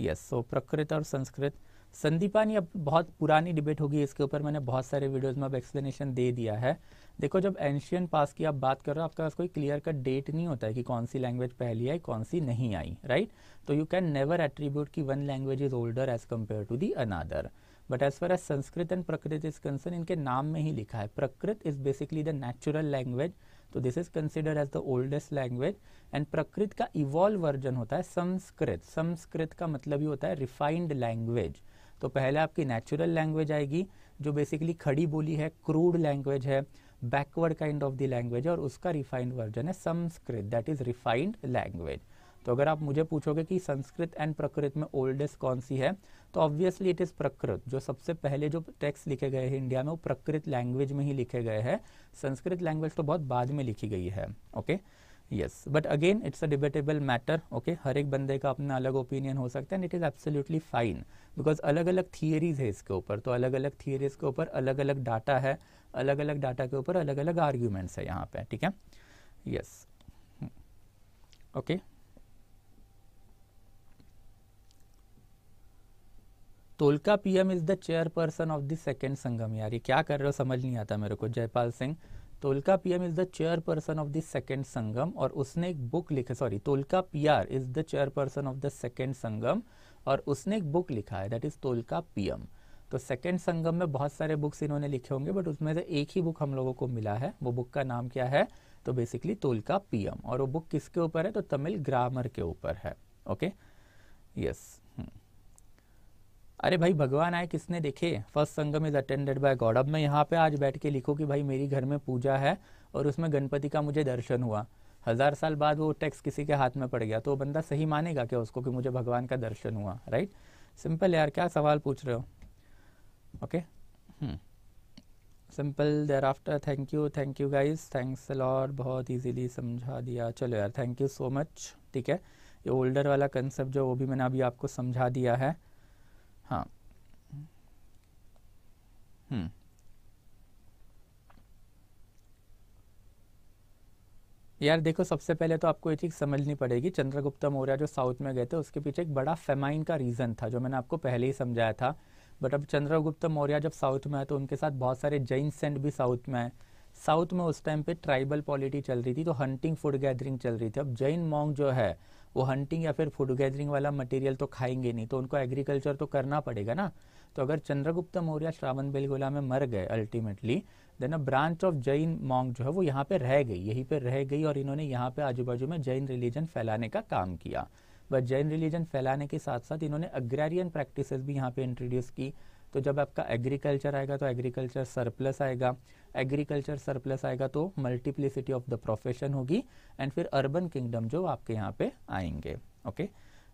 यस सो प्रकृत और संस्कृत संदीपानी अब बहुत पुरानी डिबेट होगी इसके ऊपर मैंने बहुत सारे वीडियोज़ में अब एक्सप्लेनेशन दे दिया है देखो जब एंशियन पास की आप बात कर रहे हो आपके पास कोई क्लियर कट डेट नहीं होता है कि कौन सी लैंग्वेज पहली आई कौन सी नहीं आई राइट तो यू कैन नेवर एट्रीब्यूट की one language is older as compare to the another but as far as Sanskrit and Prakrit is concern इनके नाम में ही लिखा है Prakrit is basically the natural language तो this is consider as the oldest language and Prakrit का evolve version होता है संस्कृत संस्कृत का मतलब ही होता है रिफाइंड लैंग्वेज तो पहले आपकी नेचुरल लैंग्वेज आएगी जो बेसिकली खड़ी बोली है क्रूड लैंग्वेज है backward kind of the language और उसका रिफाइंड वर्जन है Sanskrit that is refined language तो अगर आप मुझे पूछोगे कि संस्कृत एंड प्रकृत में ओल्डेस्ट कौन सी है तो ऑब्वियसली इट इज़ प्रकृत जो सबसे पहले जो टेक्स्ट लिखे गए हैं इंडिया में वो प्रकृत लैंग्वेज में ही लिखे गए हैं संस्कृत लैंग्वेज तो बहुत बाद में लिखी गई है okay yes but again it's a debatable matter okay हर एक बंदे का अपना अलग ओपिनियन हो सकता है and it is absolutely fine because अलग अलग थियरीज है इसके ऊपर तो अलग अलग थियरीज के ऊपर अलग अलग डाटा है अलग अलग डाटा के ऊपर अलग अलग आर्ग्यूमेंट्स है यहाँ पे ठीक है yes okay hmm. Tolkappiyam is the chairperson of the second Sangam यार ये क्या कर रहे हो समझ नहीं आता मेरे को Jaipal Singh Tolkappiyam is the chairperson of the second Sangam और उसने एक बुक लिखा sorry Tolkappiyar is the chairperson of the second Sangam और उसने एक बुक लिखा है दैट इज़ तोलका पीएम तो सेकेंड संगम में बहुत सारे बुक्स इन्होंने लिखे होंगे बट उसमें से एक ही बुक हम लोगों को मिला है वो बुक का नाम क्या है तो बेसिकली तोलका पीएम और वो बुक किसके ऊपर है तो तमिल ग्रामर के ऊपर है ओके यस अरे भाई भगवान आए किसने देखे first Sangam is attended by god अब मैं यहाँ पे आज बैठ के लिखूँ कि भाई मेरी घर में पूजा है और उसमें गणपति का मुझे दर्शन हुआ हज़ार साल बाद वो टैक्स किसी के हाथ में पड़ गया तो वो बंदा सही मानेगा क्या उसको कि मुझे भगवान का दर्शन हुआ राइट सिंपल यार क्या सवाल पूछ रहे हो okay simple thereafter thank you thank you guys thanks लॉर बहुत ईजीली समझा दिया चलो यार थैंक यू सो मच ठीक है ये ओल्डर वाला कंसेप्ट जो वो भी मैंने अभी आपको समझा दिया है Huh. हाँ। hmm. हम्म। यार देखो सबसे पहले तो आपको ये चीज़ समझनी पड़ेगी चंद्रगुप्त मौर्य जो साउथ में गए थे उसके पीछे एक बड़ा फेमाइन का रीज़न था जो मैंने आपको पहले ही समझाया था बट अब चंद्रगुप्त मौर्य जब साउथ में है तो उनके साथ बहुत सारे जैन सेंट भी साउथ में है साउथ में उस टाइम पे ट्राइबल पॉलिटी चल रही थी तो हंटिंग फूड गैदरिंग चल रही थी अब जैन मोंग जो है वो हंटिंग या फिर फूड गैदरिंग वाला मटेरियल तो खाएंगे नहीं तो उनको एग्रीकल्चर तो करना पड़ेगा ना तो अगर चंद्रगुप्त मौर्य श्रावण बेलगोला में मर गए ultimately then a branch of Jain monk जो है वो यहाँ पे रह गई यहीं पे रह गई और इन्होंने यहाँ पे आजू बाजू में जैन रिलीजन फैलाने का काम किया बट जैन रिलीजन फैलाने के साथ साथ इन्होंने अग्रेरियन प्रैक्टिसेस भी यहाँ पे इंट्रोड्यूस की तो जब आपका एग्रीकल्चर आएगा तो एग्रीकल्चर सरप्लस आएगा एग्रीकल्चर सरप्लस आएगा तो मल्टीप्लिसिटी ऑफ द प्रोफेशन होगी एंड फिर अर्बन किंगडम जो आपके यहाँ पे आएंगे okay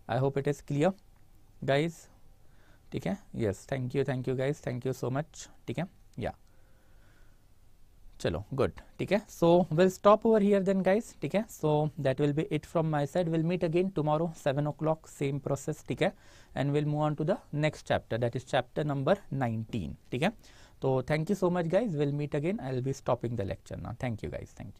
I hope it is clear guys ठीक है yes thank you thank you guys thank you so much ठीक है या चलो गुड ठीक है so will stop over here then guys ठीक है so that will be it from my side will meet again tomorrow seven o'clock same process ठीक है and will move on to the next chapter that is chapter number nineteen ठीक है तो thank you so much guys will meet again I will be stopping the lecture ना thank you guys thank you